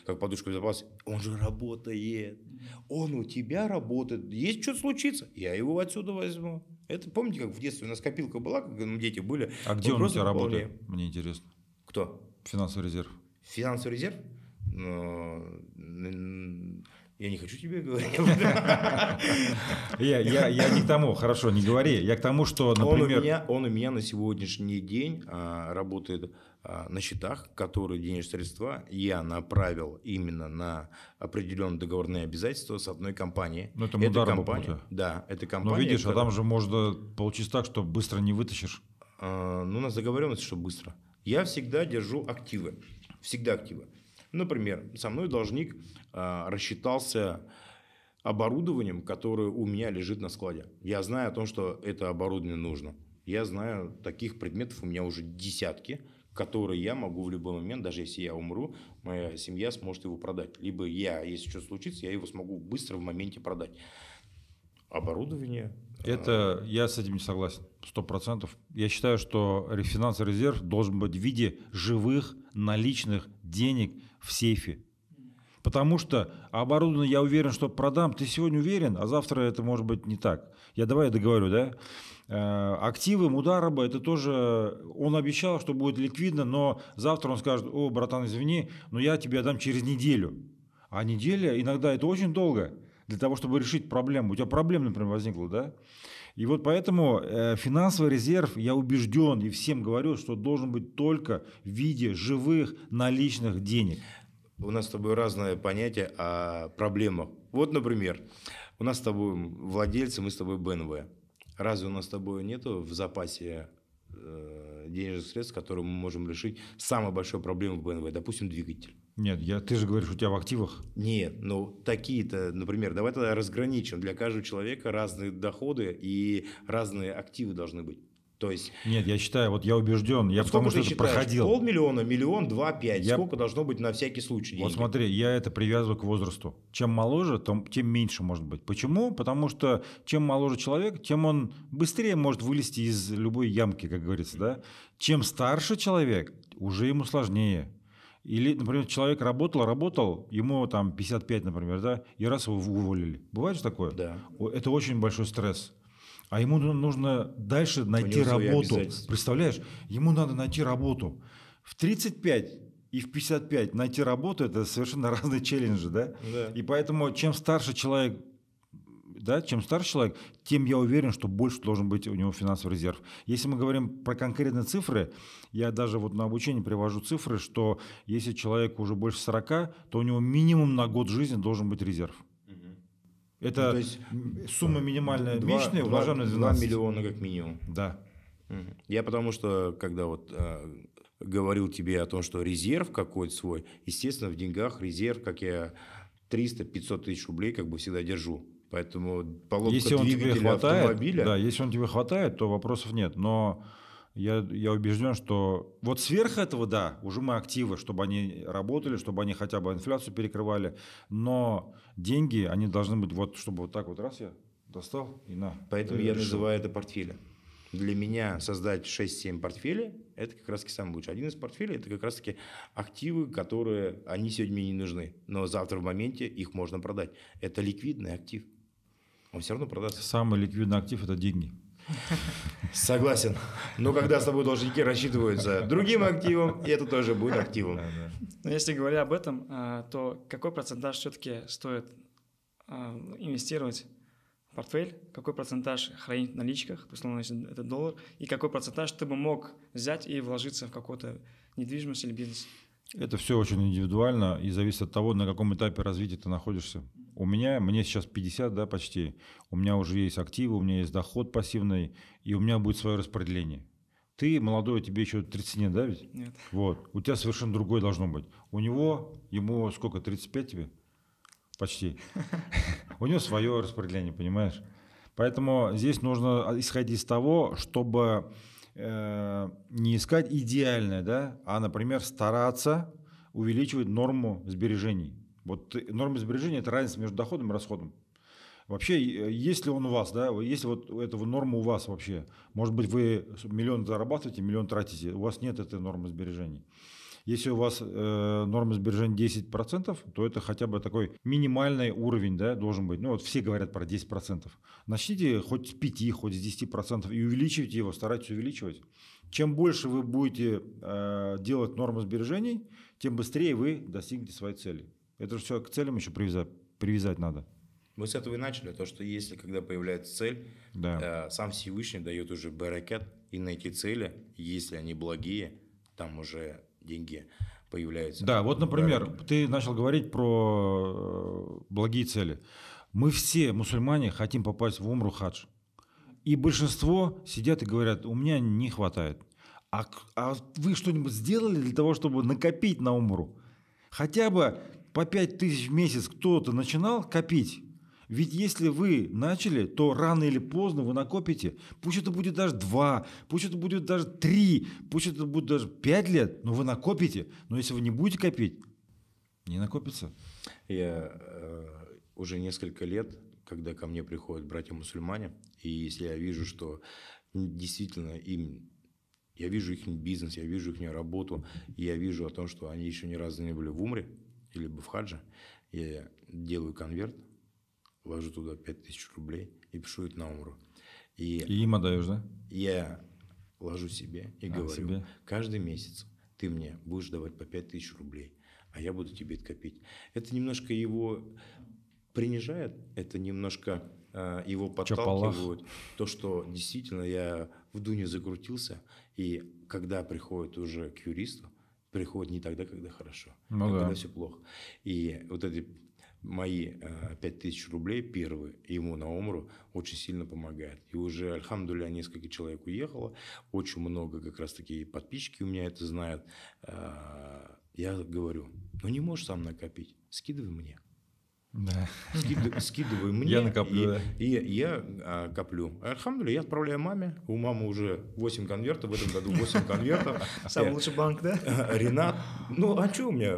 как подушка безопасности, он же работает, он у тебя работает, есть что случится, я его отсюда возьму. Это помните, как в детстве у нас копилка была, когда мы дети были. А где он, он у тебя работает? Мне интересно. Кто? Финансовый резерв. Финансовый резерв? Я не хочу тебе говорить Я, я, я не к тому, хорошо, не говори. Я к тому, что, например... Он у меня, он у меня на сегодняшний день а, работает а, на счетах, которые денежные средства я направил именно на определенные договорные обязательства с одной компанией. Ну, это удар компания, Да, это ну, компания. Ну, видишь, а которая... а там же можно получиться так, что быстро не вытащишь. А, ну, у нас договоренность, что быстро. Я всегда держу активы. Всегда активы. Например, со мной должник э, рассчитался оборудованием, которое у меня лежит на складе. Я знаю о том, что это оборудование нужно. Я знаю, таких предметов у меня уже десятки, которые я могу в любой момент, даже если я умру, моя семья сможет его продать. Либо я, если что случится, я его смогу быстро в моменте продать. Оборудование. А, это я с этим не согласен, сто процентов. Я считаю, что финансовый резерв должен быть в виде живых наличных денег, в сейфе. Потому что оборудование, я уверен, что продам, ты сегодня уверен, а завтра это может быть не так. Я давай я договорю, да? Э, активы Мудараба, это тоже, он обещал, что будет ликвидно, но завтра он скажет, о, братан, извини, но я тебе отдам через неделю. А неделя иногда это очень долго для того, чтобы решить проблему. У тебя проблема, например, возникла, да? И вот поэтому э, финансовый резерв, я убежден и всем говорю, что должен быть только в виде живых наличных денег. У нас с тобой разное понятие о проблемах. Вот, например, у нас с тобой владельцы, мы с тобой БНВ. Разве у нас с тобой нету в запасе э, денежных средств, которые мы можем решить самой большой проблемы в БНВ, допустим, двигатель. Нет, я, ты же говоришь, у тебя в активах. Нет, ну такие-то, например, давай тогда разграничим. Для каждого человека разные доходы и разные активы должны быть. То есть... Нет, я считаю, вот я убежден, я потому что это проходил. Полмиллиона, миллион, два, пять. Я... Сколько должно быть на всякий случай? Деньги? Вот смотри, я это привязываю к возрасту. Чем моложе, тем, тем меньше может быть. Почему? Потому что чем моложе человек, тем он быстрее может вылезти из любой ямки, как говорится. Да? Чем старше человек, уже ему сложнее. Или, например, человек работал, работал, ему там 55, например, да, и раз его уволили. Бывает же такое? Да. Это очень большой стресс а ему нужно дальше найти работу. Представляешь, ему надо найти работу. В 35 и в 55 найти работу – это совершенно разные челленджи, да? да? И поэтому чем старше человек, да, чем старше человек, тем я уверен, что больше должен быть у него финансовый резерв. Если мы говорим про конкретные цифры, я даже вот на обучении привожу цифры, что если человек уже больше 40, то у него минимум на год жизни должен быть резерв. Это ну, то есть сумма минимальная 2, месячная, умножаем на 12. 2 миллиона как минимум. Да. Я потому что, когда вот э, говорил тебе о том, что резерв какой-то свой, естественно, в деньгах резерв, как я 300-500 тысяч рублей как бы всегда держу. Поэтому если он тебе хватает, автомобиля... Да, если он тебе хватает, то вопросов нет. Но я, я убежден, что вот сверх этого, да, уже мы активы, чтобы они работали, чтобы они хотя бы инфляцию перекрывали, но деньги, они должны быть вот, чтобы вот так вот раз я достал и на. Поэтому э, я, я называю это портфелем. Для меня создать 6-7 портфелей – это как раз-таки самое лучшее. Один из портфелей – это как раз-таки активы, которые, они сегодня мне не нужны, но завтра в моменте их можно продать. Это ликвидный актив. Он все равно продастся. Самый ликвидный актив – это деньги. Согласен. Но когда с тобой должники рассчитываются другим активом, это тоже будет активом. Но если говоря об этом, а, то какой процентаж все-таки стоит а, инвестировать в портфель, какой процентаж хранить в наличках, условно, если это доллар, и какой процентаж ты бы мог взять и вложиться в какую-то недвижимость или бизнес? Это все очень индивидуально и зависит от того, на каком этапе развития ты находишься у меня, мне сейчас 50, да, почти, у меня уже есть активы, у меня есть доход пассивный, и у меня будет свое распределение. Ты молодой, тебе еще 30 нет, да ведь? Нет. Вот. У тебя совершенно другое должно быть. У него, ему сколько, 35 тебе? Почти. У него свое распределение, понимаешь? Поэтому здесь нужно а, исходить из того, чтобы э, не искать идеальное, да, а, например, стараться увеличивать норму сбережений. Вот норма сбережения – это разница между доходом и расходом. Вообще, если он у вас, да, если вот этого норма у вас вообще, может быть, вы миллион зарабатываете, миллион тратите, у вас нет этой нормы сбережений. Если у вас э, норма сбережения 10%, то это хотя бы такой минимальный уровень да, должен быть. Ну вот все говорят про 10%. Начните хоть с 5, хоть с 10% и увеличивайте его, старайтесь увеличивать. Чем больше вы будете э, делать нормы сбережений, тем быстрее вы достигнете своей цели. Это же все к целям еще привязать, привязать надо. Мы с этого и начали, то, что если когда появляется цель, да. э, сам Всевышний дает уже баракет, и найти цели, если они благие, там уже деньги появляются. Да, вот, например, баракет. ты начал говорить про э, благие цели. Мы все, мусульмане, хотим попасть в умру хадж. И большинство сидят и говорят, у меня не хватает. А, а вы что-нибудь сделали для того, чтобы накопить на умру? Хотя бы по 5 тысяч в месяц кто-то начинал копить, ведь если вы начали, то рано или поздно вы накопите. Пусть это будет даже 2, пусть это будет даже 3, пусть это будет даже 5 лет, но вы накопите. Но если вы не будете копить, не накопится. Я э, уже несколько лет, когда ко мне приходят братья-мусульмане, и если я вижу, что действительно им я вижу их бизнес, я вижу их работу, и я вижу о том, что они еще ни разу не были в Умре, или в хадже, я делаю конверт, вложу туда 5000 рублей и пишу это на умру. И, и им отдаешь, да? Я ложу себе и а, говорю, себе? каждый месяц ты мне будешь давать по 5000 рублей, а я буду тебе это копить. Это немножко его принижает, это немножко э, его подталкивает. то, что действительно я в Дуне закрутился, и когда приходит уже к юристу, приходит не тогда, когда хорошо, ну, а да. когда все плохо. И вот эти мои э, пять тысяч рублей первые ему на умру очень сильно помогают. И уже, альхамдуля, несколько человек уехало. Очень много как раз таки подписчики у меня это знают. Э, я говорю, ну не можешь сам накопить, скидывай мне. Да. Скидываю, скидываю мне. Я накоплю, и, да. И, и я а, коплю. Архамдуля, я отправляю маме. У мамы уже 8 конвертов, в этом году 8 конвертов. Самый лучший банк, да? Э, Ренат. Ну, а что у меня?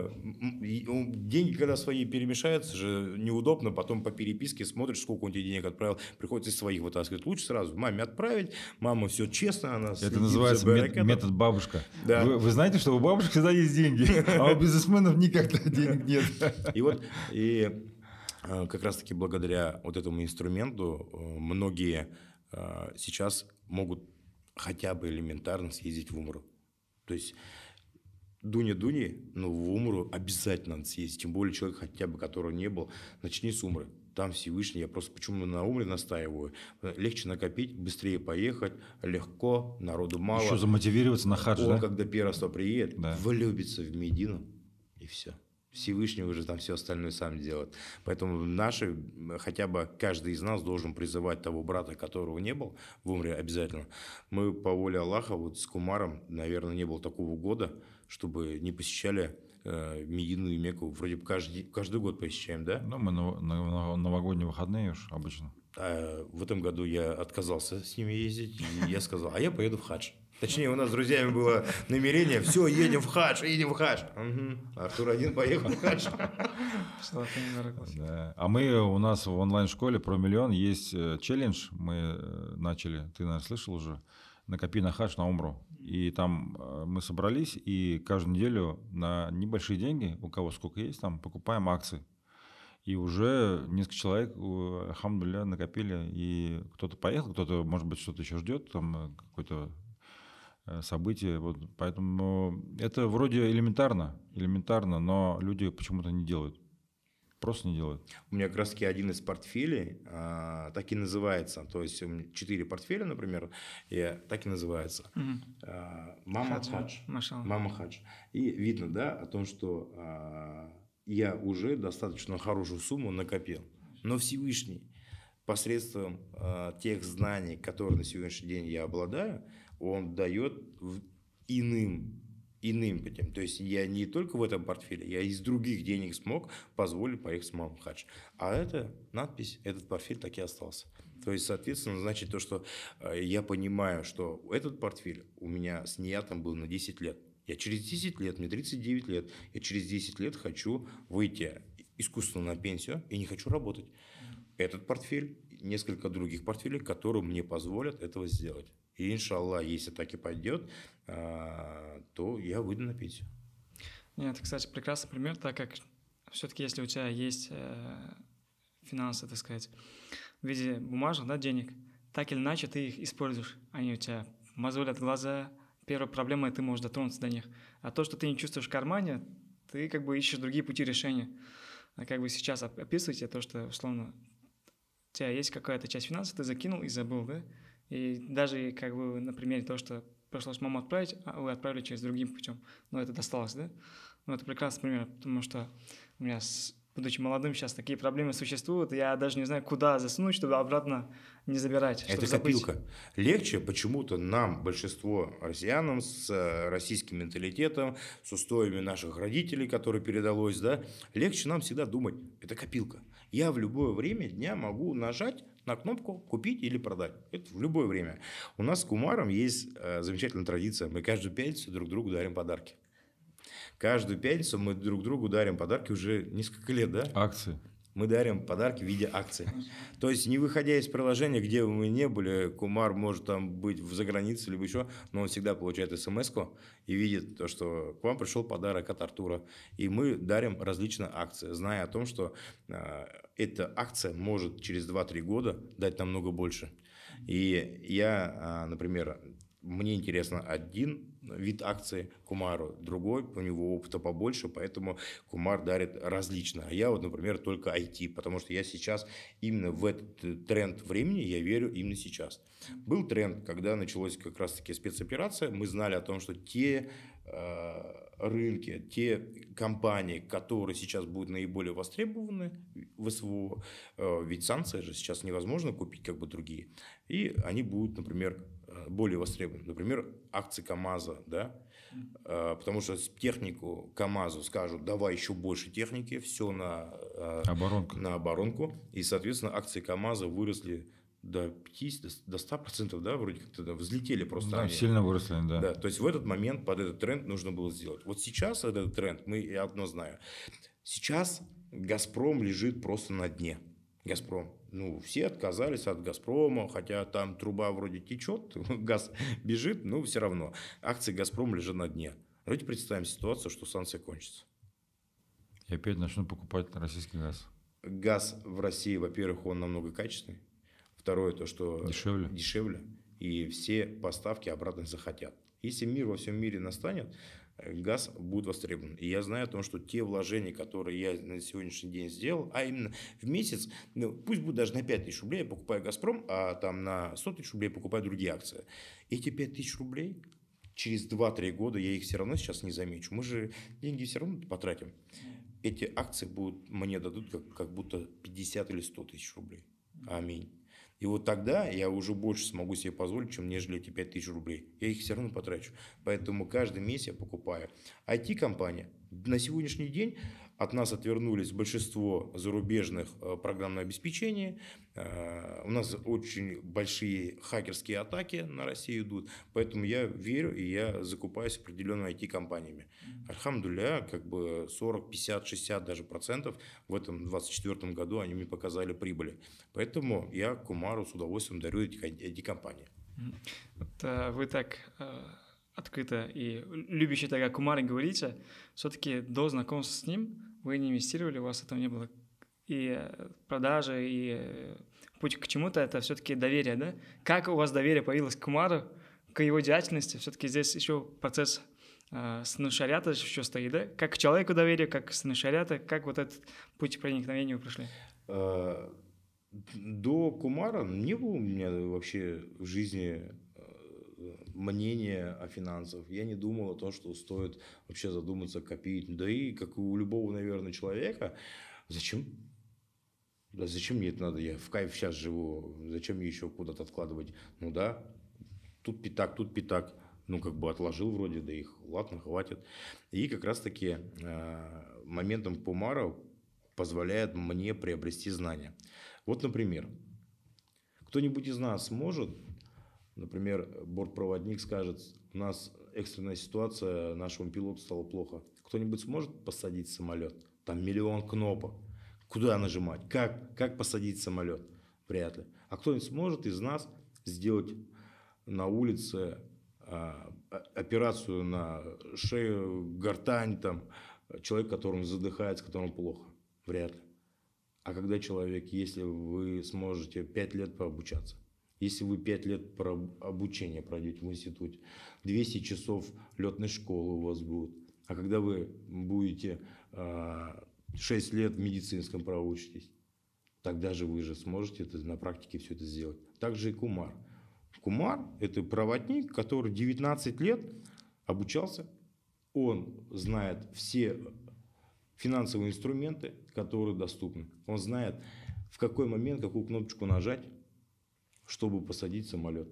Деньги, когда свои перемешаются, же неудобно. Потом по переписке смотришь, сколько он тебе денег отправил. Приходится из своих вытаскивать. Лучше сразу маме отправить. Мама все честно, она Это называется мет- метод бабушка. Да. Вы, вы знаете, что у бабушки всегда есть деньги, а у бизнесменов никогда денег нет. И вот... И Э, как раз-таки благодаря вот этому инструменту э, многие э, сейчас могут хотя бы элементарно съездить в Умру. То есть Дуни-Дуни, но ну, в Умру обязательно надо съездить. Тем более человек, хотя бы которого не был, начни с Умры. Там Всевышний, я просто почему на Умре настаиваю. Легче накопить, быстрее поехать, легко, народу мало. Еще замотивироваться на хадж, Он, да? когда первенство приедет, да. влюбится в Медину, и все. Всевышний уже там все остальное сам делает. Поэтому наши, хотя бы каждый из нас должен призывать того брата, которого не был в Умре обязательно. Мы по воле Аллаха вот с Кумаром, наверное, не было такого года, чтобы не посещали э, Медину и Мекку. Вроде бы каждый, каждый год посещаем, да? Ну, мы на, на, на новогодние выходные уж обычно. А в этом году я отказался с ними ездить. Я сказал, а я поеду в хадж. Точнее, у нас с друзьями было намерение, все, едем в хаш, едем в хаш. Угу. Артур один поехал в хаш. А мы у нас в онлайн-школе про миллион есть э, челлендж, мы э, начали, ты, наверное, слышал уже, накопи на хаш на умру. И там э, мы собрались, и каждую неделю на небольшие деньги, у кого сколько есть, там покупаем акции. И уже несколько человек, хамдуля, накопили. И кто-то поехал, кто-то, может быть, что-то еще ждет, там какой-то Э, события. Вот, поэтому это вроде элементарно, элементарно, но люди почему-то не делают. Просто не делают. У меня как раз таки один из портфелей а, так и называется. То есть у меня четыре портфеля, например, и так и называется. А, мама хадж. Мама хадж. И видно, да, о том, что а, я уже достаточно хорошую сумму накопил. Но Всевышний посредством а, тех знаний, которые на сегодняшний день я обладаю, он дает иным иным путем. То есть я не только в этом портфеле, я из других денег смог позволить поехать с мамой хадж. А эта надпись, этот портфель так и остался. То есть, соответственно, значит то, что э, я понимаю, что этот портфель у меня с неятом был на 10 лет. Я через 10 лет, мне 39 лет, я через 10 лет хочу выйти искусственно на пенсию и не хочу работать. Этот портфель, несколько других портфелей, которые мне позволят этого сделать. И, иншалла, если так и пойдет, а, то я выйду на пенсию. Нет, это, кстати, прекрасный пример, так как все-таки если у тебя есть э, финансы, так сказать, в виде бумажных да, денег, так или иначе ты их используешь. Они у тебя мозолят глаза, первая проблема, и ты можешь дотронуться до них. А то, что ты не чувствуешь в кармане, ты как бы ищешь другие пути решения. А как бы сейчас описываете то, что, условно, у тебя есть какая-то часть финансов, ты закинул и забыл, да? И даже, как бы, на примере того, что пришлось маму отправить, а вы отправили через другим путем. Но это досталось, да? Ну, это прекрасный пример, потому что у меня с будучи молодым, сейчас такие проблемы существуют, я даже не знаю, куда засунуть, чтобы обратно не забирать. Это копилка. Забыть. Легче почему-то нам, большинство россиянам с э, российским менталитетом, с устоями наших родителей, которые передалось, да, легче нам всегда думать, это копилка. Я в любое время дня могу нажать на кнопку «Купить или продать». Это в любое время. У нас с Кумаром есть э, замечательная традиция. Мы каждую пятницу друг другу дарим подарки. Каждую пятницу мы друг другу дарим подарки уже несколько лет, да? Акции мы дарим подарки в виде акций. То есть, не выходя из приложения, где бы мы не были, Кумар может там быть в загранице либо еще, но он всегда получает смс и видит то, что к вам пришел подарок от Артура. И мы дарим различные акции, зная о том, что э, эта акция может через 2-3 года дать намного больше. И я, э, например, мне интересно один вид акции Кумару, другой, у него опыта побольше, поэтому Кумар дарит различно. А я вот, например, только IT, потому что я сейчас именно в этот э, тренд времени я верю именно сейчас. Был тренд, когда началась как раз-таки спецоперация, мы знали о том, что те э, рынки, те компании, которые сейчас будут наиболее востребованы в СВО, э, ведь санкции же сейчас невозможно купить, как бы другие, и они будут, например, Э, более востребованы. Например, акции КАМАЗа, да? Э, потому что технику КАМАЗу скажут, давай еще больше техники, все на, э, оборонку. на оборонку. И, соответственно, акции КАМАЗа выросли до 50, до 100%, да, вроде как-то да, взлетели просто. Да, они. сильно выросли, да. да. То есть, в этот момент под этот тренд нужно было сделать. Вот сейчас этот тренд, мы я одно знаю. Сейчас «Газпром» лежит просто на дне. «Газпром». Ну, все отказались от «Газпрома», хотя там труба вроде течет, газ бежит, но все равно. Акции Газпрома лежат на дне. Давайте представим ситуацию, что санкции кончатся. И опять начнут покупать российский газ. Газ в России, во-первых, он намного качественный. Второе, то, что дешевле. дешевле. И все поставки обратно захотят. Если мир во всем мире настанет, газ будет востребован. И я знаю о том, что те вложения, которые я на сегодняшний день сделал, а именно в месяц, ну, пусть будет даже на 5 тысяч рублей, я покупаю «Газпром», а там на 100 тысяч рублей покупаю другие акции. Эти 5 тысяч рублей через 2-3 года я их все равно сейчас не замечу. Мы же деньги все равно потратим. Эти акции будут, мне дадут как, как будто 50 или 100 тысяч рублей. Аминь. И вот тогда я уже больше смогу себе позволить, чем нежели эти 5000 рублей. Я их все равно потрачу. Поэтому каждый месяц я покупаю. IT-компания на сегодняшний день от нас отвернулись большинство зарубежных э, программного обеспечения. Э, у нас очень большие хакерские атаки на Россию идут. Поэтому я верю и я закупаюсь определенными IT-компаниями. Архамдуля, как бы 40, 50, 60 даже процентов в этом 2024 году они мне показали прибыли. Поэтому я Кумару с удовольствием дарю эти, it компании. Вот, э, вы так открыто и любящий тогда Кумар Кумаре говорите, все-таки до знакомства с ним вы не инвестировали, у вас этого не было. И э, продажи, и э, путь к чему-то — это все таки доверие, да? Как у вас доверие появилось к Кумару, к его деятельности? все таки здесь еще процесс э, сношарята еще стоит, да? Как к человеку доверие, как к сношарята, как вот этот путь проникновения вы прошли? Э, до Кумара не было у меня вообще в жизни мнение о финансах. Я не думал о том, что стоит вообще задуматься копить. Да и как у любого, наверное, человека, зачем? Да зачем мне это надо? Я в кайф сейчас живу. Зачем мне еще куда-то откладывать? Ну да, тут пятак, тут пятак. Ну, как бы отложил вроде, да их, ладно, хватит. И как раз-таки э, моментом Пумара позволяет мне приобрести знания. Вот, например, кто-нибудь из нас может Например, бортпроводник скажет, у нас экстренная ситуация, нашему пилоту стало плохо. Кто-нибудь сможет посадить самолет? Там миллион кнопок. Куда нажимать? Как, как посадить самолет? Вряд ли. А кто-нибудь сможет из нас сделать на улице а, операцию на шею, гортань, там, человек, которому задыхается, которому плохо? Вряд ли. А когда человек, если вы сможете пять лет пообучаться, если вы 5 лет про обучение пройдете в институте, 200 часов летной школы у вас будет. А когда вы будете 6 а, лет в медицинском проучитесь, тогда же вы же сможете это на практике все это сделать. Также и Кумар. Кумар – это проводник, который 19 лет обучался. Он знает все финансовые инструменты, которые доступны. Он знает, в какой момент какую кнопочку нажать, чтобы посадить самолет.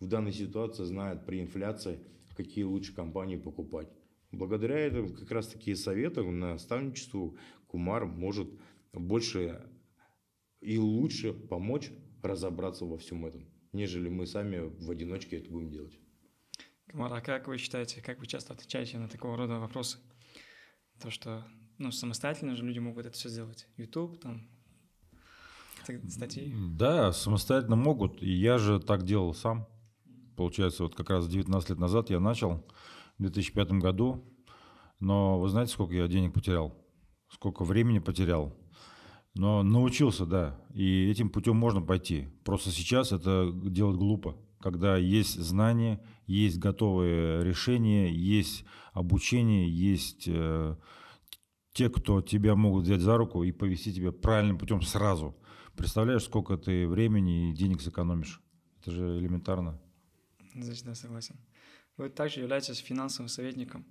В данной ситуации знают при инфляции, какие лучше компании покупать. Благодаря этому как раз таки советам, наставничеству Кумар может больше и лучше помочь разобраться во всем этом, нежели мы сами в одиночке это будем делать. Кумар, а как вы считаете, как вы часто отвечаете на такого рода вопросы? То, что ну, самостоятельно же люди могут это все сделать. YouTube, там, статей? Да, самостоятельно могут. И я же так делал сам. Получается, вот как раз 19 лет назад я начал, в 2005 году. Но вы знаете, сколько я денег потерял? Сколько времени потерял? Но научился, да. И этим путем можно пойти. Просто сейчас это делать глупо. Когда есть знания, есть готовые решения, есть обучение, есть э, те, кто тебя могут взять за руку и повести тебя правильным путем сразу. Представляешь, сколько ты времени и денег сэкономишь. Это же элементарно. Значит, да, согласен. Вы также являетесь финансовым советником.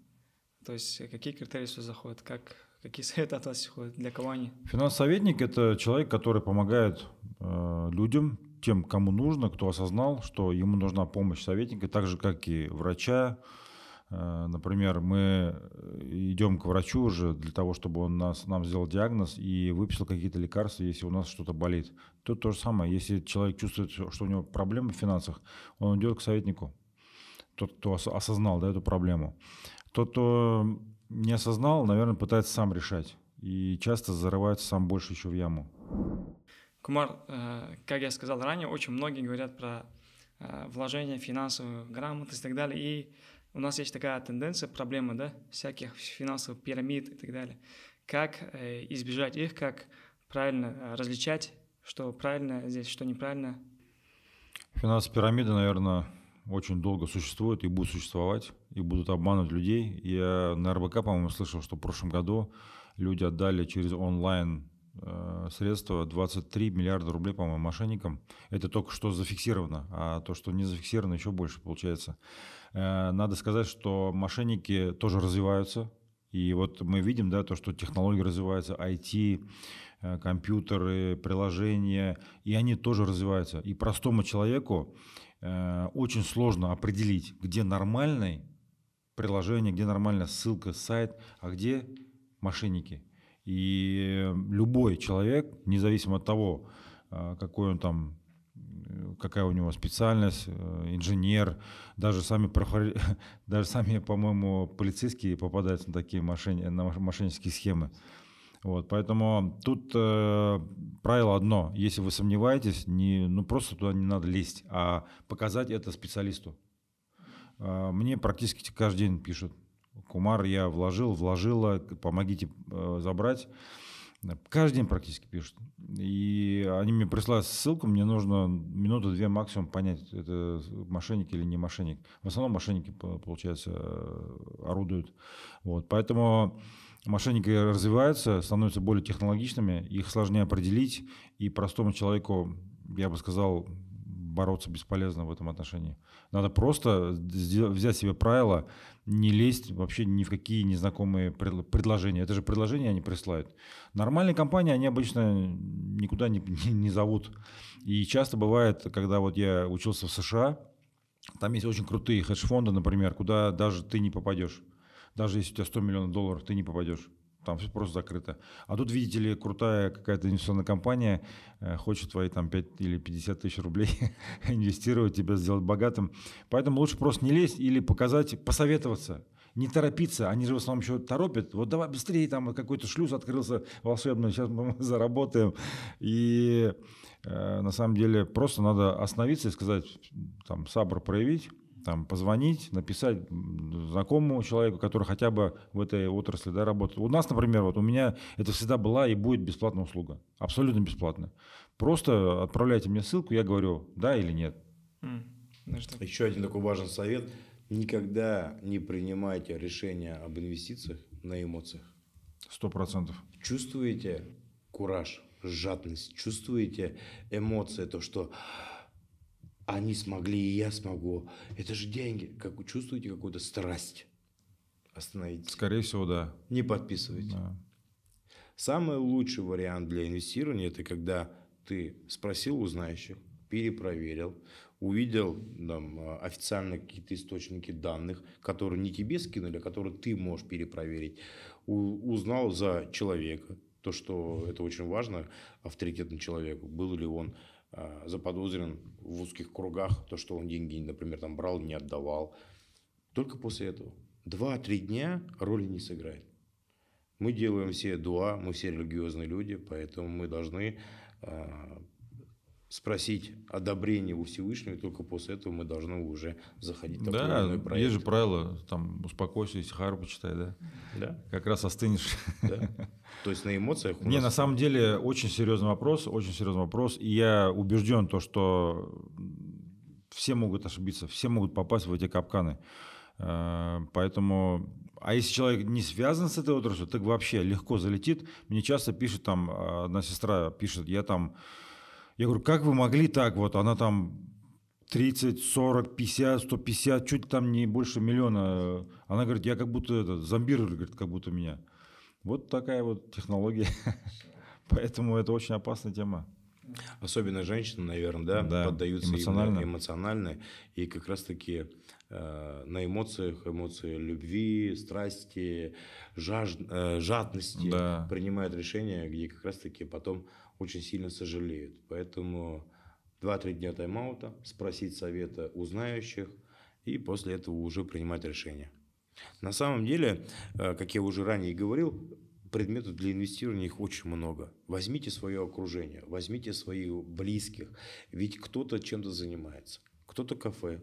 То есть э, какие критерии все заходят? Как, какие советы от вас исходят? Для кого они? советник это человек, который помогает э, людям, тем, кому нужно, кто осознал, что ему нужна помощь советника, так же, как и врача, Э, например, мы э, идем к врачу уже для того, чтобы он нас, нам сделал диагноз и выписал какие-то лекарства, если у нас что-то болит. Тут то же самое. Если человек чувствует, что у него проблемы в финансах, он идет к советнику. Тот, кто осознал да, эту проблему. Тот, кто не осознал, наверное, пытается сам решать. И часто зарывается сам больше еще в яму. Кумар, э, как я сказал ранее, очень многие говорят про вложение, финансовую грамотность и так далее. И у нас есть такая тенденция, проблема, да, всяких финансовых пирамид и так далее. Как э, избежать их, как правильно э, различать, что правильно здесь, что неправильно? Финансовая пирамида, наверное, очень долго существует и будет существовать, и будут обманывать людей. Я на РБК, по-моему, слышал, что в прошлом году люди отдали через онлайн э, средства 23 миллиарда рублей, по-моему, мошенникам. Это только что зафиксировано, а то, что не зафиксировано, еще больше получается. Э, надо сказать, что мошенники тоже развиваются. И вот мы видим, да, то, что технологии развиваются, IT, э, компьютеры, приложения, и они тоже развиваются. И простому человеку э, очень сложно определить, где нормальный приложение, где нормальная ссылка, сайт, а где мошенники. И любой человек, независимо от того, какой он там какая у него специальность, э, инженер. Даже сами, прохор... даже сами по-моему, полицейские попадаются на такие мошен... на мошеннические схемы. Вот, поэтому тут э, правило одно: если вы сомневаетесь, не, ну просто туда не надо лезть, а показать это специалисту. Э, мне практически каждый день пишут: Кумар, я вложил, вложила, помогите э, забрать. Каждый день практически пишут. И они мне прислали ссылку, мне нужно минуту-две максимум понять, это мошенник или не мошенник. В основном мошенники, получается, орудуют. Вот. Поэтому мошенники развиваются, становятся более технологичными, их сложнее определить, и простому человеку, я бы сказал, бороться бесполезно в этом отношении. Надо просто взять себе правило не лезть вообще ни в какие незнакомые предложения. Это же предложения они присылают. Нормальные компании, они обычно никуда не, не, не зовут. И часто бывает, когда вот я учился в США, там есть очень крутые хедж-фонды, например, куда даже ты не попадешь. Даже если у тебя 100 миллионов долларов, ты не попадешь там все просто закрыто. А тут, видите ли, крутая какая-то инвестиционная компания э, хочет твои там 5 или 50 тысяч рублей инвестировать, тебя сделать богатым. Поэтому лучше просто не лезть или показать, посоветоваться не торопиться, они же в основном еще торопят. Вот давай быстрее, там какой-то шлюз открылся волшебный, сейчас мы заработаем. И э, на самом деле просто надо остановиться и сказать, там, сабр проявить, там, позвонить, написать знакомому человеку, который хотя бы в этой отрасли да, работает. У нас, например, вот у меня это всегда была и будет бесплатная услуга. Абсолютно бесплатно. Просто отправляйте мне ссылку, я говорю, да или нет. Mm. Ну, Еще один такой важный совет. Никогда не принимайте решения об инвестициях на эмоциях. Сто процентов. Чувствуете кураж, жадность, чувствуете эмоции, то, что они смогли, и я смогу. Это же деньги. Как вы чувствуете какую-то страсть? остановить Скорее всего, да. Не подписывайте. Да. Самый лучший вариант для инвестирования – это когда ты спросил у знающих, перепроверил, увидел там, а, официально какие-то источники данных, которые не тебе скинули, а которые ты можешь перепроверить, у, узнал за человека, то, что это очень важно, авторитетный человек, был ли он Э, заподозрен в узких кругах, то, что он деньги, например, там брал, не отдавал. Только после этого. Два-три дня роли не сыграет. Мы делаем все дуа, мы все религиозные люди, поэтому мы должны э, спросить одобрение у Всевышнего, и только после этого мы должны уже заходить в да, проект. есть же правило, там, успокойся, если Хару почитай, да? Да. Как раз остынешь. Да. То есть на эмоциях у Не, нас... на самом деле, очень серьезный вопрос, очень серьезный вопрос, и я убежден то, что все могут ошибиться, все могут попасть в эти капканы. Э, поэтому, а если человек не связан с этой отраслью, так вообще легко залетит. Мне часто пишет там, э, одна сестра пишет, я там я говорю, как вы могли так вот? Она там 30, 40, 50, 150, чуть там не больше миллиона. Она говорит, я как будто это, зомбировали, говорит, как будто меня. Вот такая вот технология. Поэтому это очень опасная тема. Особенно женщины, наверное, да, да поддаются эмоционально. эмоционально. И как раз-таки Э, на эмоциях, эмоции любви, страсти, жаж, э, жадности да. принимают решения, где как раз-таки потом очень сильно сожалеют. Поэтому 2-3 дня тайм-аута, спросить совета у знающих и после этого уже принимать решение. На самом деле, э, как я уже ранее говорил, предметов для инвестирования их очень много. Возьмите свое окружение, возьмите своих близких, ведь кто-то чем-то занимается. Кто-то кафе,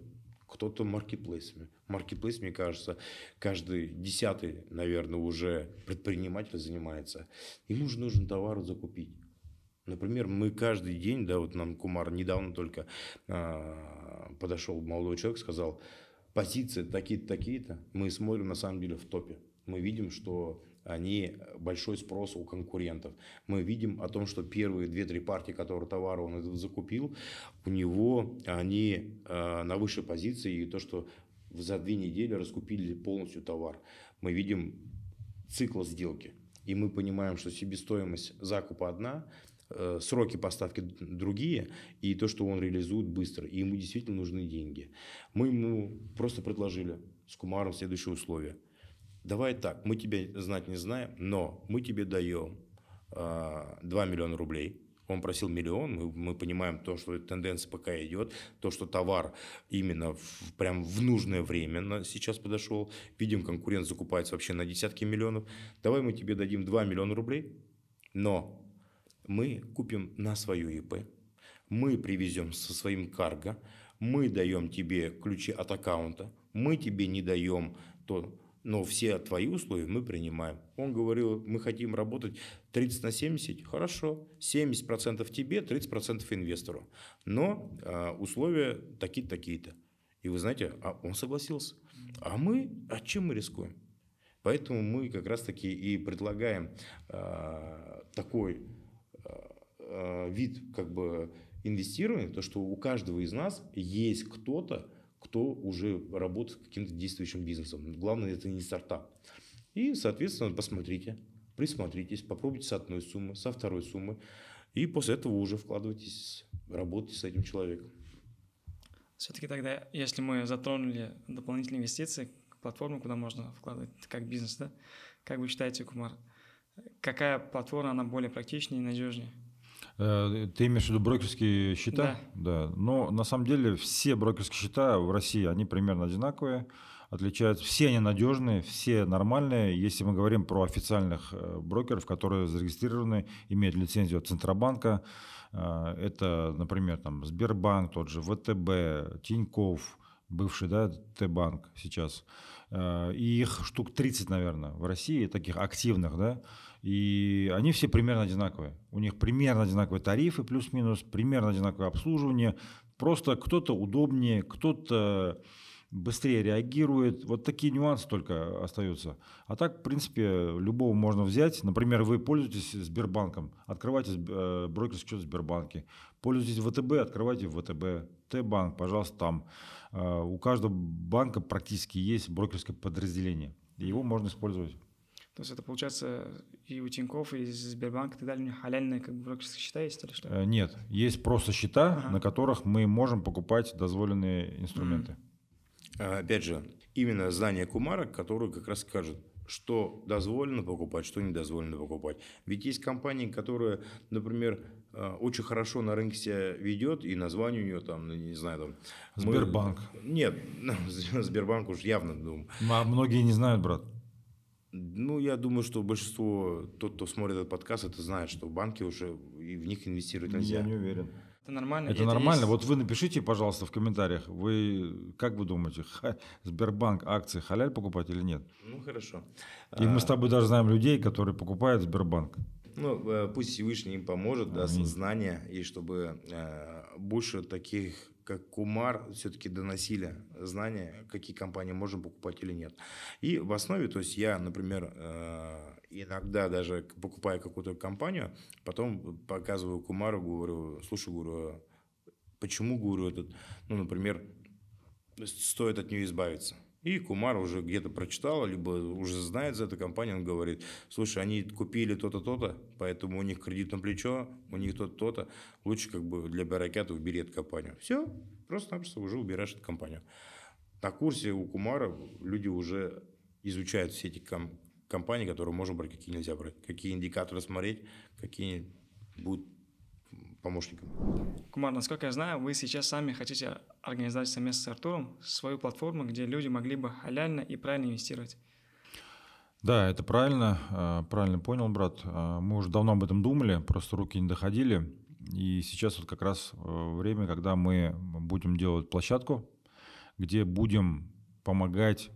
кто-то маркетплейсами. Маркетплейс, мне кажется, каждый десятый, наверное, уже предприниматель занимается. Ему же нужен товар закупить. Например, мы каждый день, да, вот нам Кумар недавно только э, подошел молодой человек, сказал, позиции такие-то, такие-то, мы смотрим на самом деле в топе. Мы видим, что они э, большой спрос у конкурентов. Мы видим о том, что первые две-три партии, которые товар он закупил, у него они э, на высшей позиции, и то, что за две недели раскупили полностью товар. Мы видим цикл сделки, и мы понимаем, что себестоимость закупа одна, э, сроки поставки другие, и то, что он реализует быстро. И ему действительно нужны деньги. Мы ему просто предложили с Кумаром следующие условия давай так, мы тебе знать не знаем, но мы тебе даем 2 а, миллиона рублей. Он просил миллион, мы, мы понимаем то, что тенденция пока идет, то, что товар именно в, прям в нужное время на, сейчас подошел. Видим, конкурент закупается вообще на десятки миллионов. Давай мы тебе дадим 2 миллиона рублей, но мы купим на свою ИП, мы привезем со своим карго, мы даем тебе ключи от аккаунта, мы тебе не даем то но все твои условия мы принимаем. Он говорил, мы хотим работать 30 на 70, хорошо, 70% тебе, 30% инвестору, но э, условия такие-то, такие-то. И вы знаете, а он согласился. А мы, а чем мы рискуем? Поэтому мы как раз-таки и предлагаем э, такой э, вид как бы инвестирования, то, что у каждого из нас есть кто-то, кто уже работает с каким-то действующим бизнесом. Главное, это не стартап. И, соответственно, посмотрите, присмотритесь, попробуйте с одной суммы, со второй суммы. И после этого уже вкладывайтесь, работайте с этим человеком. Все-таки тогда, если мы затронули дополнительные инвестиции, платформу, куда можно вкладывать как бизнес, да? Как вы считаете, Кумар, какая платформа, она более практичнее и надежнее? Э, ты имеешь в виду брокерские счета? Да. да. Но на самом деле все брокерские счета в России, они примерно одинаковые, отличаются. Все они надежные, все нормальные. Если мы говорим про официальных э, брокеров, которые зарегистрированы, имеют лицензию от Центробанка, э, это, например, там, Сбербанк, тот же ВТБ, Тиньков, бывший, да, Т-банк сейчас. Э, и их штук 30, наверное, в России, таких активных, да, и они все примерно одинаковые. У них примерно одинаковые тарифы, плюс-минус, примерно одинаковое обслуживание. Просто кто-то удобнее, кто-то быстрее реагирует. Вот такие нюансы только остаются. А так, в принципе, любого можно взять. Например, вы пользуетесь Сбербанком, открывайте э, брокерский счет в Сбербанке. Пользуетесь ВТБ, открывайте в ВТБ. Т-банк, пожалуйста, там. А, у каждого банка практически есть брокерское подразделение. его можно использовать. То есть это получается и у Тинькофф, и Сбербанк и так далее, у них халяльные как бы брокерские счета есть или что? Э, нет, есть просто счета, ага. на которых мы можем покупать дозволенные инструменты. mm Опять же, именно знание Кумара, которое как раз скажет, что дозволено покупать, что не дозволено покупать. Ведь есть компании, которые, например, Э, очень хорошо на рынке себя ведет, и название у нее там, ну, не знаю, там... Сбербанк. Мы... Нет, Сбербанк уж явно, думаю. Ну. Ну, а многие не знают, брат. Ну, я думаю, что большинство, тот, кто смотрит этот подкаст, это знает, что банки уже, и в них инвестировать нельзя. Я не уверен. Это нормально. Это, это нормально. Есть... Вот вы напишите, пожалуйста, в комментариях, вы как вы думаете, ха, Сбербанк акции халяль покупать или нет? Ну хорошо. И а... мы с тобой даже знаем людей, которые покупают Сбербанк. Ну, э, пусть Всевышний им поможет, даст знания, и чтобы э, больше таких как Кумар, все-таки доносили знания, какие компании можем покупать или нет. И в основе, то есть я, например, э, иногда даже покупая какую-то компанию, потом показываю Кумару, говорю, слушай, говорю, а почему, говорю, этот, ну, например, стоит от нее избавиться. И Кумар уже где-то прочитал, либо уже знает за эту компанию, он говорит, слушай, они купили то-то, то-то, поэтому у них кредит на плечо, у них то-то, то-то, лучше как бы для баракята убери эту компанию. Все, просто-напросто уже убираешь эту компанию. На курсе у Кумара люди уже изучают все эти ком- компании, которые можно брать, какие нельзя брать, какие индикаторы смотреть, какие будут помощником. Кумар, насколько я знаю, вы сейчас сами хотите организовать совместно с Артуром свою платформу, где люди могли бы халяльно и правильно инвестировать. Да, это правильно, а, правильно понял, брат. А, мы уже давно об этом думали, просто руки не доходили. И сейчас вот как раз э, время, когда мы будем делать площадку, где будем помогать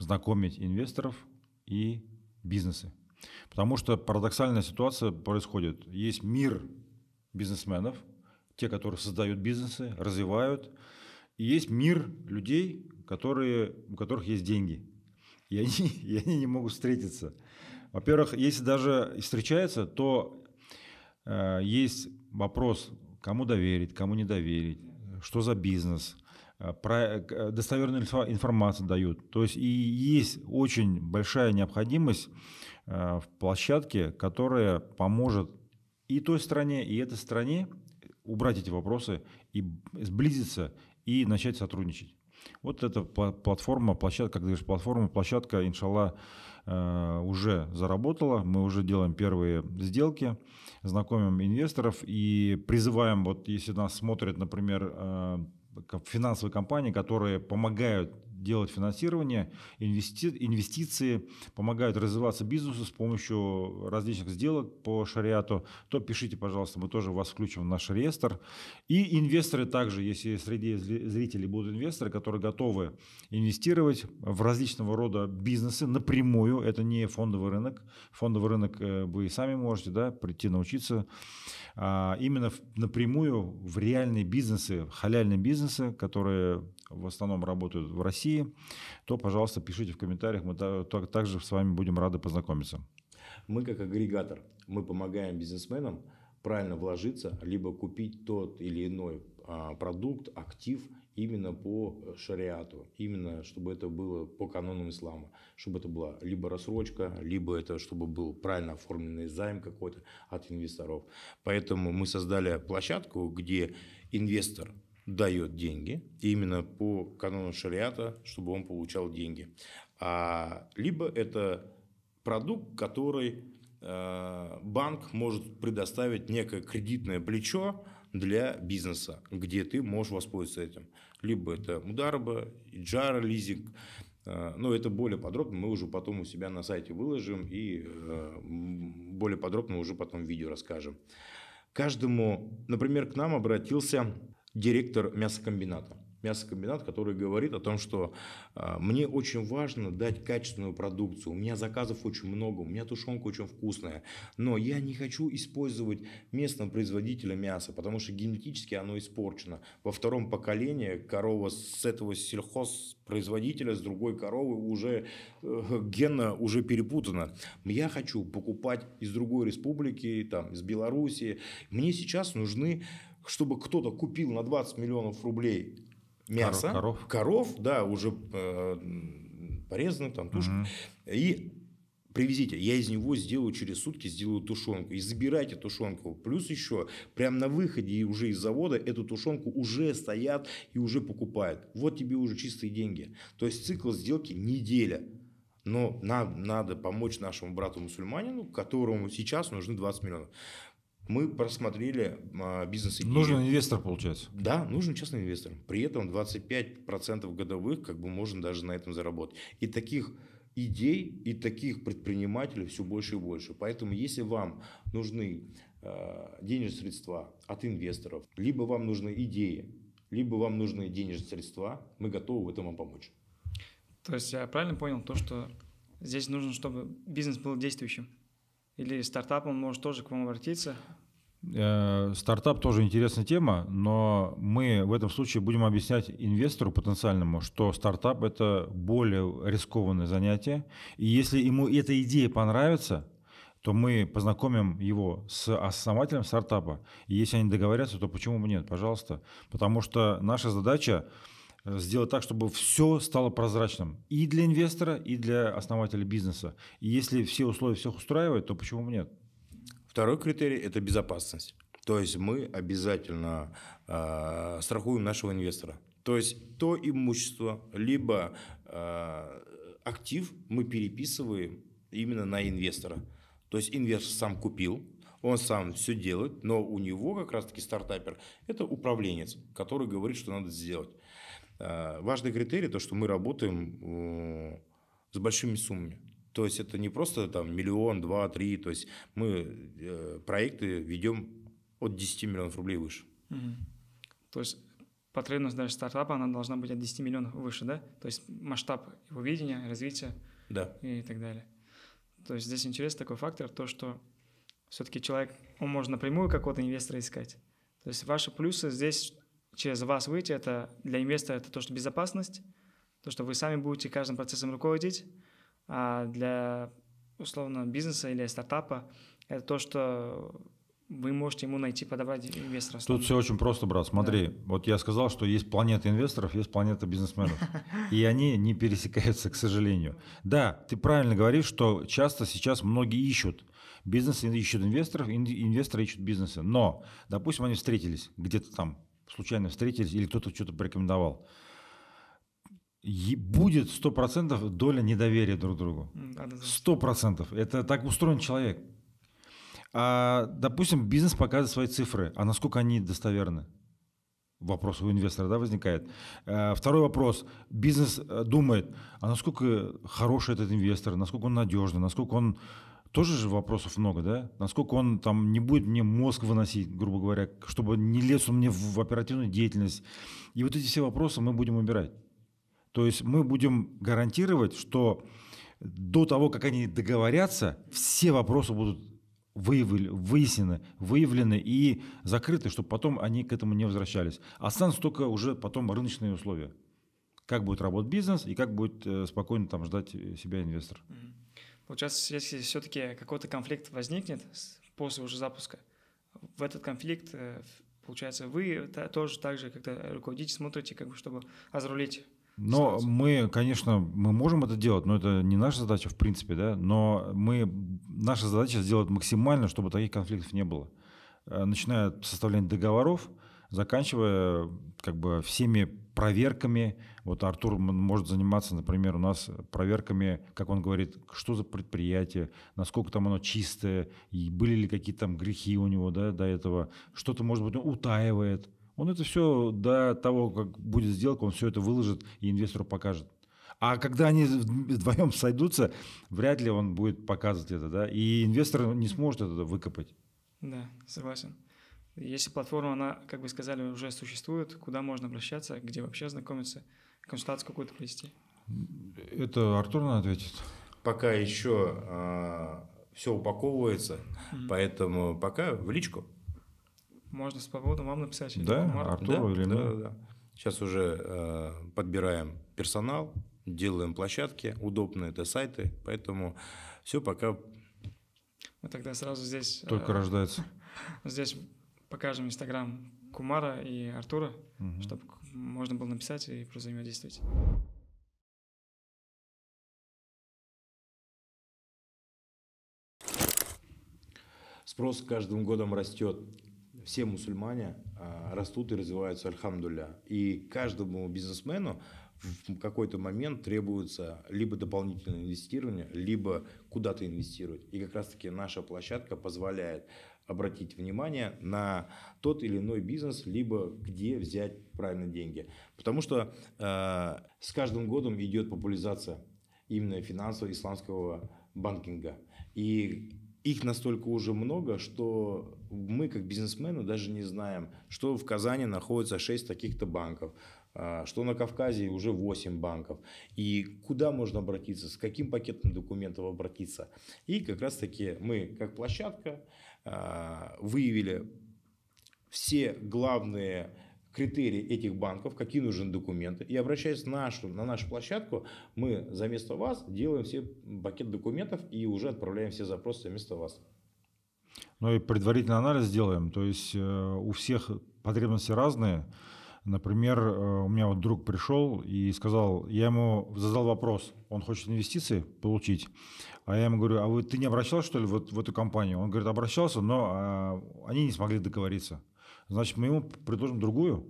знакомить инвесторов и бизнесы. Потому что парадоксальная ситуация происходит. Есть мир бизнесменов, те, которые создают бизнесы, развивают. И есть мир людей, которые, у которых есть деньги. И они, и они не могут встретиться. Во-первых, если даже и встречаются, то э, есть вопрос, кому доверить, кому не доверить, что за бизнес – Э, про, э, э, достоверную информацию дают. То есть и есть очень большая необходимость в площадке, которая поможет и той стране, и этой стране убрать эти вопросы и сблизиться и начать сотрудничать. Вот эта платформа, площадка, как говоришь, платформа, площадка, иншалла, уже заработала. Мы уже делаем первые сделки, знакомим инвесторов и призываем, вот если нас смотрят, например, финансовые компании, которые помогают делать финансирование, инвести... инвестиции, помогают развиваться бизнесу с помощью различных сделок по шариату, то пишите, пожалуйста, мы тоже вас включим в наш реестр. И инвесторы также, если среди зрителей будут инвесторы, которые готовы инвестировать в различного рода бизнесы напрямую, это не фондовый рынок, фондовый рынок э, вы сами можете да, прийти научиться, а именно напрямую в реальные бизнесы, халяльные бизнесы, которые в основном работают в России, то, пожалуйста, пишите в комментариях, мы также с вами будем рады познакомиться. Мы как агрегатор, мы помогаем бизнесменам правильно вложиться, либо купить тот или иной а, продукт, актив именно по шариату, именно чтобы это было по канонам ислама, чтобы это была либо рассрочка, либо это чтобы был правильно оформленный займ какой-то от инвесторов. Поэтому мы создали площадку, где инвестор дает деньги, именно по канону шариата, чтобы он получал деньги. А, либо это продукт, который э, банк может предоставить некое кредитное плечо для бизнеса, где ты можешь воспользоваться этим. Либо это мударба, Джара, лизинг. Э, но это более подробно мы уже потом у себя на сайте выложим и э, более подробно уже потом в видео расскажем. Каждому, например, к нам обратился директор мясокомбината. Мясокомбинат, который говорит о том, что а, мне очень важно дать качественную продукцию. У меня заказов очень много, у меня тушенка очень вкусная. Но я не хочу использовать местного производителя мяса, потому что генетически оно испорчено. Во втором поколении корова с этого сельхозпроизводителя, с другой коровы уже э, генно уже перепутана. Я хочу покупать из другой республики, там, из Беларуси. Мне сейчас нужны чтобы кто-то купил на 20 миллионов рублей мясо, коров, коров да, уже э, порезанных, там тушку, угу. и привезите, я из него сделаю через сутки, сделаю тушенку, и забирайте тушенку. Плюс еще, прямо на выходе уже из завода эту тушенку уже стоят и уже покупают. Вот тебе уже чистые деньги. То есть цикл сделки неделя. Но нам надо помочь нашему брату-мусульманину, которому сейчас нужны 20 миллионов мы просмотрели а, бизнес идеи Нужен инвестор, получается? Да, нужен частный инвестор. При этом 25% годовых как бы можно даже на этом заработать. И таких идей и таких предпринимателей все больше и больше. Поэтому если вам нужны а, денежные средства от инвесторов, либо вам нужны идеи, либо вам нужны денежные средства, мы готовы в этом вам помочь. То есть я правильно понял то, что здесь нужно, чтобы бизнес был действующим? Или стартапом может тоже к вам обратиться? Э, стартап тоже интересная тема, но мы в этом случае будем объяснять инвестору потенциальному, что стартап это более рискованное занятие. И если ему эта идея понравится, то мы познакомим его с основателем стартапа. И если они договорятся, то почему бы нет, пожалуйста. Потому что наша задача Э, сделать так, чтобы все стало прозрачным и для инвестора, и для основателя бизнеса. И если все условия всех устраивают, то почему нет? Второй критерий – это безопасность. То есть мы обязательно э, страхуем нашего инвестора. То есть то имущество, либо э, актив мы переписываем именно на инвестора. То есть инвестор сам купил, он сам все делает, но у него как раз-таки стартапер – это управленец, который говорит, что надо сделать. Э, важный критерий – то, что мы работаем э, с большими суммами. То есть это не просто там миллион, два, три. То есть мы э, проекты ведем от 10 миллионов рублей выше. Угу. То есть потребность даже стартапа, она должна быть от 10 миллионов выше, да? То есть масштаб его видения, развития да. и так далее. То есть здесь интересный такой фактор, то, что все-таки человек, он может напрямую какого-то инвестора искать. То есть ваши плюсы здесь через вас выйти, это для инвестора это то, что безопасность, то, что вы сами будете каждым процессом руководить, а для условно бизнеса или стартапа это то, что вы можете ему найти, подобрать инвестора. Тут все очень просто, брат. Смотри, да. вот я сказал, что есть планета инвесторов, есть планета бизнесменов. И они не пересекаются, к сожалению. Да, ты правильно говоришь, что часто сейчас многие ищут. Бизнес ищут инвесторов, инвесторы ищут бизнесы. Но, допустим, они встретились где-то там случайно встретились или кто-то что-то порекомендовал. И будет 100% доля недоверия друг другу. 100%. Это так устроен человек. А, допустим, бизнес показывает свои цифры. А насколько они достоверны? Вопрос у инвестора да, возникает. А, второй вопрос. Бизнес э, думает, а насколько хороший этот инвестор, насколько он надежный, насколько он тоже же вопросов много, да? Насколько он там не будет мне мозг выносить, грубо говоря, чтобы не лез он мне в оперативную деятельность. И вот эти все вопросы мы будем убирать. То есть мы будем гарантировать, что до того, как они договорятся, все вопросы будут выявлены, выяснены, выявлены и закрыты, чтобы потом они к этому не возвращались. Останутся только уже потом рыночные условия. Как будет работать бизнес и как будет э, спокойно там ждать э, себя инвестор. Mm-hmm. Получается, если все-таки какой-то конфликт возникнет после уже запуска, в этот конфликт, э, получается, вы тоже так же, то руководите, смотрите, как бы, чтобы разрулить но сразу. мы, конечно, мы можем это делать, но это не наша задача в принципе, да. Но мы, наша задача сделать максимально, чтобы таких конфликтов не было, э, начиная от составления договоров, заканчивая как бы всеми проверками. Вот Артур может заниматься, например, у нас проверками, как он говорит, что за предприятие, насколько там оно чистое, и были ли какие-то там грехи у него да, до этого, что-то, может быть, он утаивает. Он это все до того, как будет сделка, он все это выложит и инвестору покажет. А когда они вдвоем сойдутся, вряд ли он будет показывать это, да, и инвестор не сможет это выкопать. Да, согласен. Если платформа, она, как вы сказали, уже существует, куда можно обращаться, где вообще знакомиться, консультацию какую-то провести? Это Артур на ответит. Пока еще а, все упаковывается, mm-hmm. поэтому пока в личку. Можно с поводом вам написать? да, Артур. да, или да, Да, да. Сейчас уже а, подбираем персонал, делаем площадки, удобные это сайты, поэтому все пока мы ну, тогда сразу здесь... Только э, рождается. Здесь покажем Инстаграм Кумара и Артура, угу. чтобы можно было написать и просто взаимодействовать. Спрос каждым годом растет. Все мусульмане а, растут и развиваются, альхамдуля. И каждому бизнесмену в какой-то момент требуется либо дополнительное инвестирование, либо куда-то инвестировать. И как раз-таки наша площадка позволяет обратить внимание на тот или иной бизнес, либо где взять правильно деньги. Потому что э, с каждым годом идет популяризация именно финансового исламского банкинга. И их настолько уже много, что мы, как бизнесмены, даже не знаем, что в Казани находится 6 таких-то банков, э, что на Кавказе уже 8 банков, и куда можно обратиться, с каким пакетом документов обратиться. И как раз-таки мы, как площадка, Э, выявили все главные критерии этих банков, какие нужны документы. И обращаясь на нашу, на нашу площадку, мы за место вас делаем все пакет документов и уже отправляем все запросы за место вас. Ну и предварительный анализ делаем. То есть э, у всех потребности разные. Например, э, у меня вот друг пришел и сказал, я ему задал вопрос, он хочет инвестиции получить, а я ему говорю, а вы, ты не обращался, что ли, вот в эту компанию? Он говорит, обращался, но а, они не смогли договориться. Значит, мы ему предложим другую,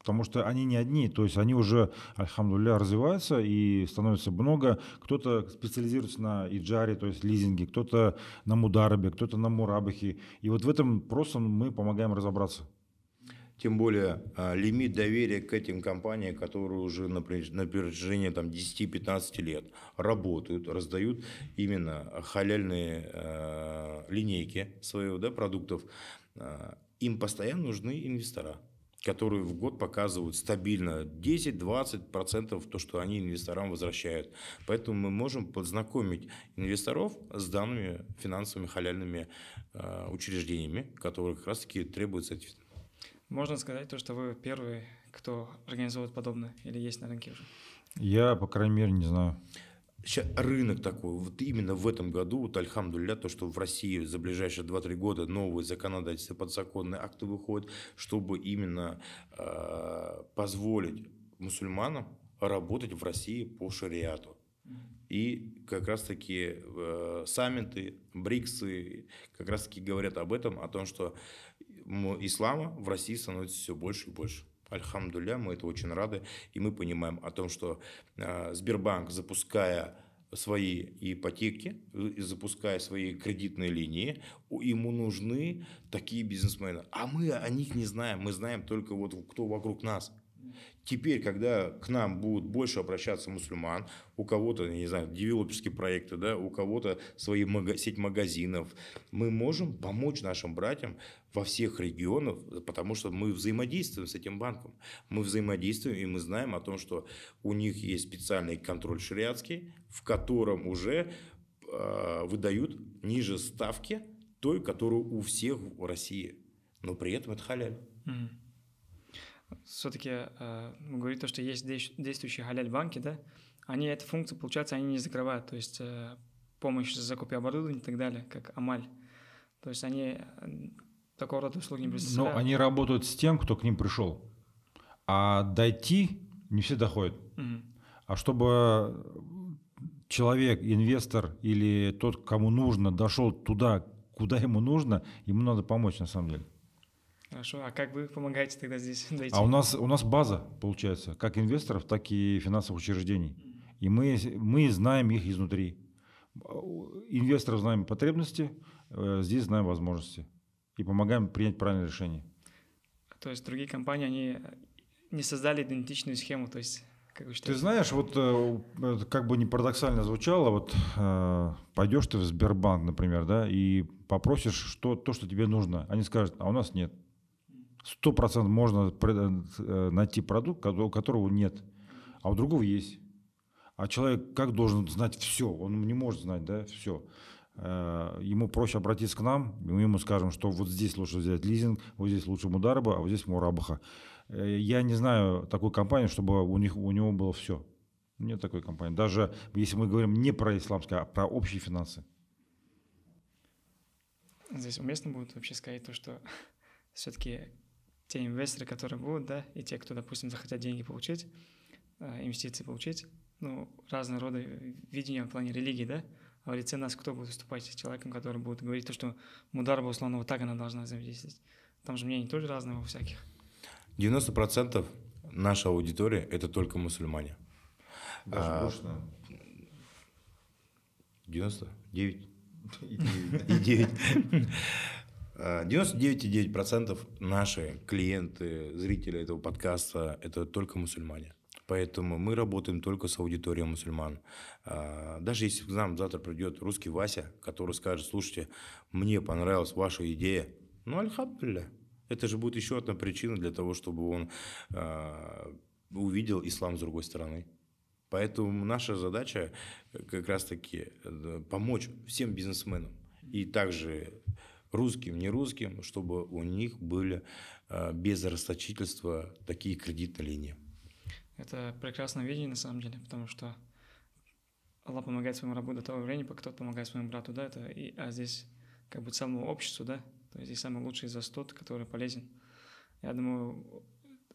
Потому что они не одни, то есть они уже, альхамдулля, развиваются и становится много. Кто-то специализируется на иджаре, то есть лизинге, кто-то на мударабе, кто-то на мурабахе. И вот в этом просто мы помогаем разобраться тем более а, лимит доверия к этим компаниям, которые уже на протяжении там, 10-15 лет работают, раздают именно халяльные э, линейки своего да, продуктов, а, им постоянно нужны инвестора которые в год показывают стабильно 10-20% то, что они инвесторам возвращают. Поэтому мы можем познакомить инвесторов с данными финансовыми халяльными э, учреждениями, которые как раз-таки требуют эти можно сказать то, что вы первый, кто организовывает подобное, или есть на рынке уже? Я, по крайней мере, не знаю. Сейчас а рынок такой, вот именно в этом году, вот альхамдулля, то, что в России за ближайшие 2-3 года новые законодательства, подзаконные акты выходят, чтобы именно э, позволить мусульманам работать в России по шариату. И как раз-таки э, саммиты, БРИКСы как раз-таки говорят об этом, о том, что ислама в России становится все больше и больше. Альхамдуля, мы это очень рады, и мы понимаем о том, что э, Сбербанк, запуская свои ипотеки, э, запуская свои кредитные линии, ему нужны такие бизнесмены. А мы о них не знаем, мы знаем только вот кто вокруг нас. Теперь, когда к нам будут больше обращаться мусульман, у кого-то, не знаю, девелоперские проекты, да, у кого-то свои мага- сеть магазинов, мы можем помочь нашим братьям во всех регионах, потому что мы взаимодействуем с этим банком. Мы взаимодействуем, и мы знаем о том, что у них есть специальный контроль шариатский, в котором уже э, выдают ниже ставки той, которую у всех в России. Но при этом это халяль. Mm. Все-таки э, говорит то, что есть действующие халяль-банки, да? Они эту функцию, получается, они не закрывают. То есть э, помощь за закупкой оборудования и так далее, как Амаль. То есть они э, такого рода услуги не ну, предоставляют. Но они работают с тем, кто к ним пришел. А дойти не все доходят. Угу. А чтобы человек, инвестор или тот, кому нужно, дошел туда, куда ему нужно, ему надо помочь на самом деле. Хорошо, а как вы помогаете тогда здесь дойти? А у нас, у нас база, получается, как инвесторов, так и финансовых учреждений. И мы, мы знаем их изнутри. Инвесторов знаем потребности, э, здесь знаем возможности и помогаем принять правильное решение. То есть другие компании, они не создали идентичную схему, то есть как вы Ты знаешь, вот э, как бы не парадоксально звучало, вот э, пойдешь ты в Сбербанк, например, да, и попросишь что, то, что тебе нужно. Они скажут, а у нас нет. Сто процентов можно э, найти продукт, у которого нет, а у другого есть. А человек как должен знать все? Он не может знать, да, все. Э, ему проще обратиться к нам, и мы ему скажем, что вот здесь лучше взять лизинг, вот здесь лучше Мудараба, а вот здесь Мурабаха. Э, я не знаю такой компании, чтобы у, них, у него было все. Нет такой компании. Даже если мы говорим не про исламское, а про общие финансы. Здесь уместно будет вообще сказать то, что все-таки те инвесторы, которые будут, да, и те, кто, допустим, захотят деньги получить, э, инвестиции получить, ну, разного рода видения в плане религии, да, в лице нас кто будет выступать с человеком, который будет говорить то, что Мударова, условно, вот так она должна взаимодействовать. Там же мнения тоже разные у всяких. 90% наша аудитория – это только мусульмане. Даже а, больше, 99. И 9. 99,9% а, наши клиенты, зрители этого подкаста – это только мусульмане. Поэтому мы работаем только с аудиторией мусульман. А, даже если к нам завтра придет русский Вася, который скажет, слушайте, мне понравилась ваша идея, ну, альхабдулля. Это же будет еще одна причина для того, чтобы он а, увидел ислам с другой стороны. Поэтому наша задача э, как раз-таки э, помочь всем бизнесменам и также русским, не русским, чтобы у них были а, без расточительства такие кредитные линии. Это прекрасное видение, на самом деле, потому что Аллах помогает своему рабу до того времени, пока тот помогает своему брату, да, это, и, а здесь как бы целому обществу, да, то есть здесь самый лучший из который полезен. Я думаю,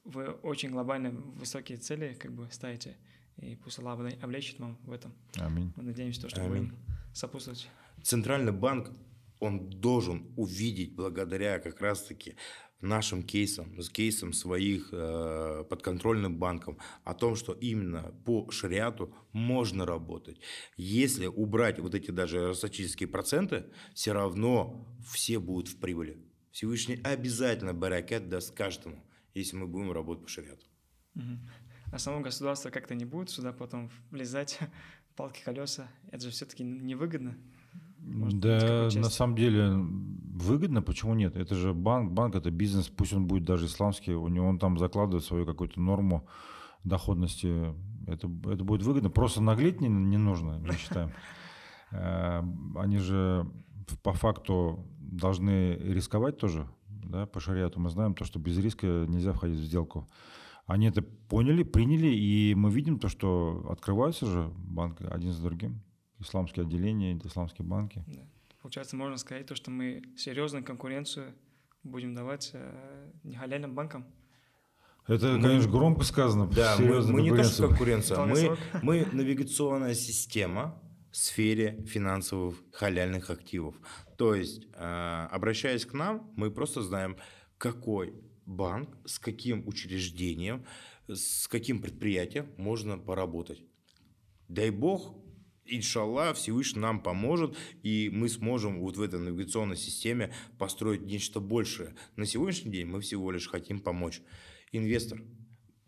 вы очень глобально высокие цели как бы ставите, и пусть Аллах облечит вам в этом. Аминь. Мы надеемся, что Аминь. вы сопутствуете. Центральный банк он должен увидеть благодаря как раз-таки нашим кейсам, с кейсом своих э, подконтрольных банков, о том, что именно по шариату можно работать. Если убрать вот эти даже росточительские проценты, все равно все будут в прибыли. Всевышний обязательно баракет даст каждому, если мы будем работать по шариату. А само государство как-то не будет сюда потом влезать, палки, колеса. Это же все-таки невыгодно. Может, да, на самом деле выгодно, почему нет? Это же банк, банк это бизнес, пусть он будет даже исламский, у него он там закладывает свою какую-то норму доходности. Это, это будет выгодно. Просто наглеть не, не нужно, мы считаем. Э, они же по факту должны рисковать тоже. Да, по шариату мы знаем то, что без риска нельзя входить в сделку. Они это поняли, приняли, и мы видим то, что открываются же банки один за другим исламские отделения, исламские банки. Да. Получается, можно сказать то, что мы серьезную конкуренцию будем давать э, нехаляльным банкам. Это, мы, конечно, громко сказано. Да, мы, мы не то, что конкуренция, мы, мы навигационная система в сфере финансовых халяльных активов. То есть, э, обращаясь к нам, мы просто знаем, какой банк, с каким учреждением, с каким предприятием можно поработать. Дай бог, иншалла, Всевышний нам поможет, и мы сможем вот в этой навигационной системе построить нечто большее. На сегодняшний день мы всего лишь хотим помочь. Инвестор,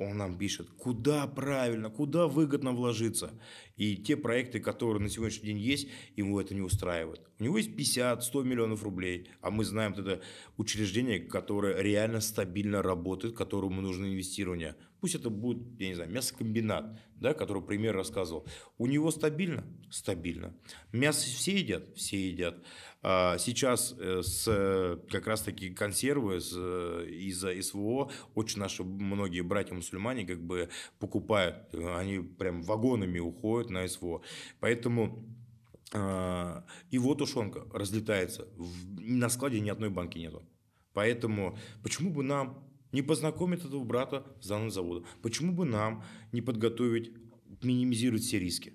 он нам пишет, куда правильно, куда выгодно вложиться. И те проекты, которые на сегодняшний день есть, ему это не устраивает. У него есть 50-100 миллионов рублей, а мы знаем, это учреждение, которое реально стабильно работает, которому нужно инвестирование. Пусть это будет, я не знаю, мясокомбинат, да, который пример рассказывал. У него стабильно? Стабильно. Мясо все едят? Все едят. А, сейчас э, с, э, как раз-таки консервы с, э, из СВО очень наши многие братья-мусульмане как бы покупают, они прям вагонами уходят на СВО. Поэтому а, и вот ушонка разлетается. На складе ни одной банки нету. Поэтому почему бы нам не познакомить этого брата с данным заводом? Почему бы нам не подготовить, минимизировать все риски?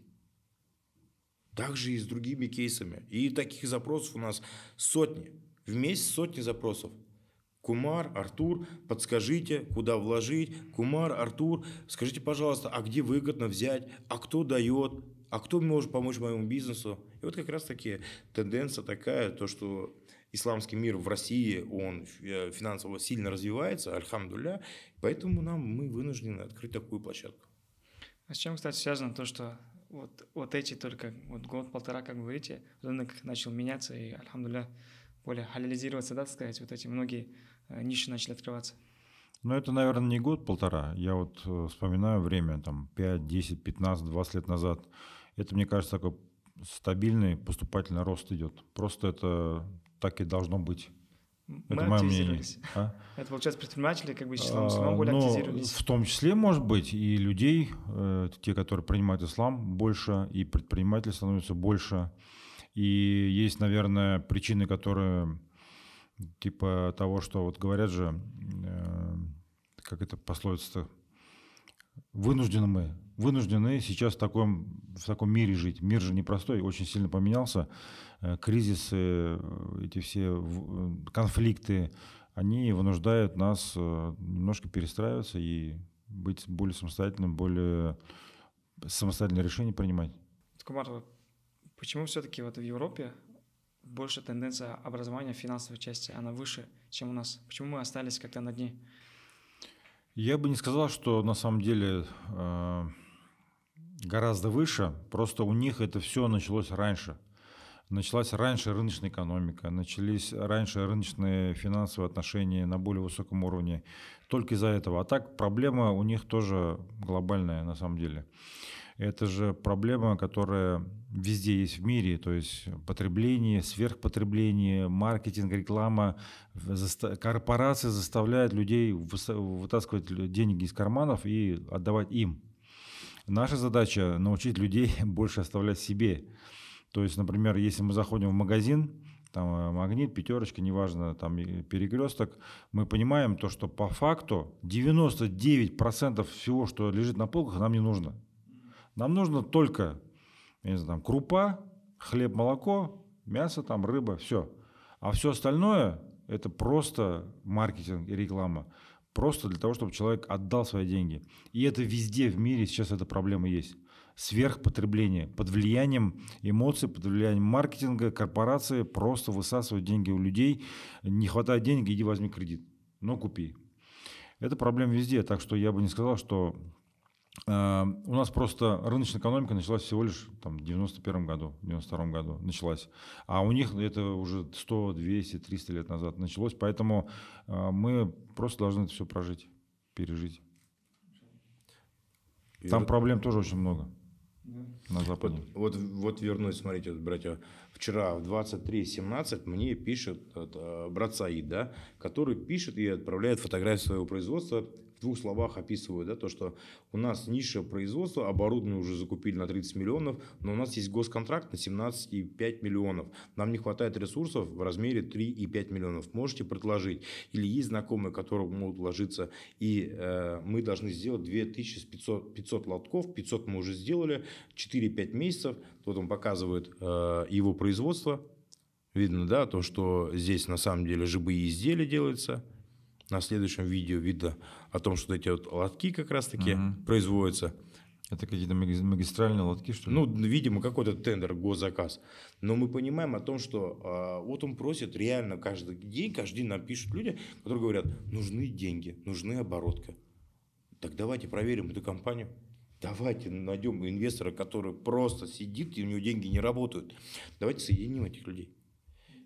Также и с другими кейсами. И таких запросов у нас сотни. В месяц сотни запросов. Кумар, Артур, подскажите, куда вложить. Кумар, Артур, скажите, пожалуйста, а где выгодно взять, а кто дает, а кто может помочь моему бизнесу. И вот как раз таки тенденция такая, то что исламский мир в России, он э, финансово сильно развивается, альхамдуля, поэтому нам мы вынуждены открыть такую площадку. А с чем, кстати, связано то, что вот, вот эти только вот год-полтора, как вы говорите, рынок начал меняться и, альхамдуля, более халялизироваться, да, так сказать, вот эти многие э, ниши начали открываться. Но ну, это, наверное, не год-полтора. Я вот э, вспоминаю время, там, 5, 10, 15, 20 лет назад. Это, мне кажется, такой стабильный поступательный рост идет. Просто это так и должно быть. Мы это мое мнение. А? Это, получается, предприниматели как бы числа мусульман более Но ну, активизировались. В том числе, может быть, и людей, э, те, которые принимают ислам, больше, и предприниматели становятся больше. И есть, наверное, причины, которые типа того, что вот говорят же, э, как это пословица-то, вынуждены мы, вынуждены сейчас в таком, в таком мире жить. Мир же непростой, очень сильно поменялся. Э, кризисы, э, эти все э, конфликты, они вынуждают нас немножко перестраиваться и быть более самостоятельным, более самостоятельное решение принимать. Кумар, почему все-таки вот в Европе больше тенденция образования финансовой части, она выше, чем у нас? Почему мы остались как-то на дне? Я бы не сказал, что на самом деле э, гораздо выше, просто у них это все началось раньше. Началась раньше рыночная экономика, начались раньше рыночные финансовые отношения на более высоком уровне. Только из-за этого. А так проблема у них тоже глобальная на самом деле это же проблема, которая везде есть в мире, то есть потребление, сверхпотребление, маркетинг, реклама, корпорации заставляют людей вытаскивать деньги из карманов и отдавать им. Наша задача научить людей больше оставлять себе. То есть, например, если мы заходим в магазин, там э, магнит, пятерочка, неважно, там перекресток, мы понимаем то, что по факту 99% всего, что лежит на полках, нам не нужно. Нам нужно только, я не знаю, там, крупа, хлеб, молоко, мясо, там, рыба, все. А все остальное – это просто маркетинг и реклама. Просто для того, чтобы человек отдал свои деньги. И это везде в мире сейчас эта проблема есть. Сверхпотребление под влиянием эмоций, под влиянием маркетинга, корпорации просто высасывают деньги у людей. Не хватает денег, иди возьми кредит, но купи. Это проблема везде, так что я бы не сказал, что Эм, у нас просто рыночная экономика началась всего лишь там, в 91 году, в 92 году началась. А у них это уже 100, 200, 300 лет назад началось. Поэтому э, мы просто должны это все прожить, пережить. там проблем тоже очень много. На Западе. Вот, вот, вот вернусь, смотрите, братья. Вчера в 23.17 мне пишет э, э, брат Саид, да, который пишет и отправляет фотографию своего производства двух словах описываю, да, то, что у нас ниша производства оборудование уже закупили на 30 миллионов, но у нас есть госконтракт на 17,5 миллионов. Нам не хватает ресурсов в размере 3,5 миллионов. Можете предложить. Или есть знакомые, которые могут вложиться, и э, мы должны сделать 2500 500 лотков, 500 мы уже сделали, 4-5 месяцев. Вот он показывает э, его производство, Видно, да, то, что здесь на самом деле живые изделия делаются на следующем видео видно о том, что эти вот лотки как раз-таки угу. производятся. Это какие-то магистральные лотки, что ли? Ну, видимо, какой-то тендер, госзаказ. Но мы понимаем о том, что а, вот он просит реально каждый день, каждый день нам пишут люди, которые говорят, нужны деньги, нужны оборотка. Так давайте проверим эту компанию. Давайте найдем инвестора, который просто сидит, и у него деньги не работают. Давайте соединим этих людей.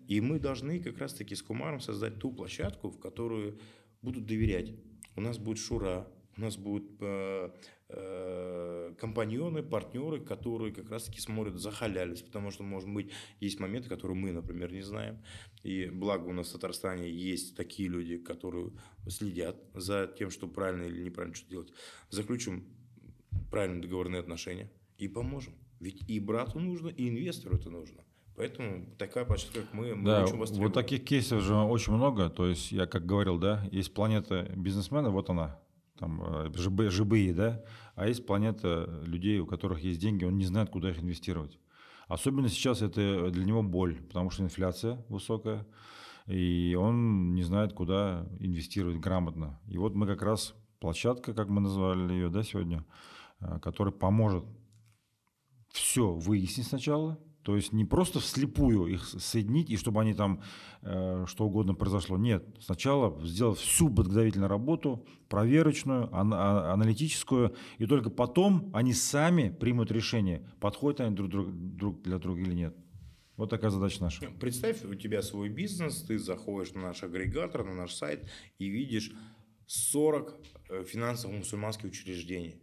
И мы должны как раз-таки с Кумаром создать ту площадку, в которую будут доверять. У нас будет шура, у нас будут э, э, компаньоны, партнеры, которые как раз-таки смотрят, захалялись, потому что, может быть, есть моменты, которые мы, например, не знаем. И благо у нас в Татарстане есть такие люди, которые следят за тем, что правильно или неправильно что делать. Заключим правильные договорные отношения и поможем. Ведь и брату нужно, и инвестору это нужно. Поэтому такая площадка, как мы, мы да, очень востребованы. Вот таких кейсов же очень много. То есть я как говорил, да, есть планета бизнесмена, вот она, там э, ЖБ, ЖБИ, да, а есть планета людей, у которых есть деньги, он не знает, куда их инвестировать. Особенно сейчас это для него боль, потому что инфляция высокая, и он не знает, куда инвестировать грамотно. И вот мы как раз площадка, как мы назвали ее, да, сегодня, э, которая поможет все выяснить сначала – то есть не просто вслепую их соединить, и чтобы они там э, что угодно произошло. Нет, сначала сделать всю подготовительную работу, проверочную, ан- а, аналитическую, и только потом они сами примут решение, подходят они друг, друг, друг для друга или нет. Вот такая задача наша. Представь, у тебя свой бизнес, ты заходишь на наш агрегатор, на наш сайт и видишь 40 э, финансовых мусульманских учреждений.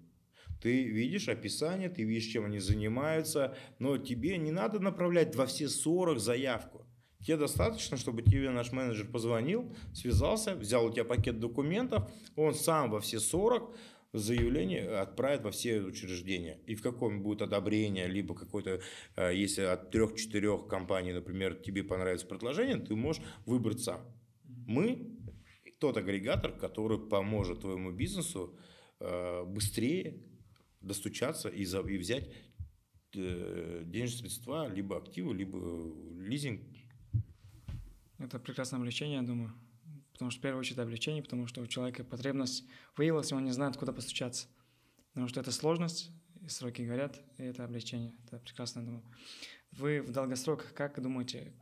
Ты видишь описание, ты видишь, чем они занимаются, но тебе не надо направлять во все 40 заявку. Тебе достаточно, чтобы тебе наш менеджер позвонил, связался, взял у тебя пакет документов, он сам во все 40 заявление отправит во все учреждения. И в каком будет одобрение, либо какое-то, э, если от трех-четырех компаний, например, тебе понравится предложение, ты можешь выбрать сам. Мы тот агрегатор, который поможет твоему бизнесу э, быстрее достучаться и, за, и взять э, денежные средства, либо активы, либо лизинг. Это прекрасное облегчение, я думаю. Потому что в первую очередь облегчение, потому что у человека потребность выявилась, и он не знает, куда постучаться. Потому что это сложность, и сроки горят, и это облегчение. Это прекрасно, я думаю. Вы в долгосрок как думаете,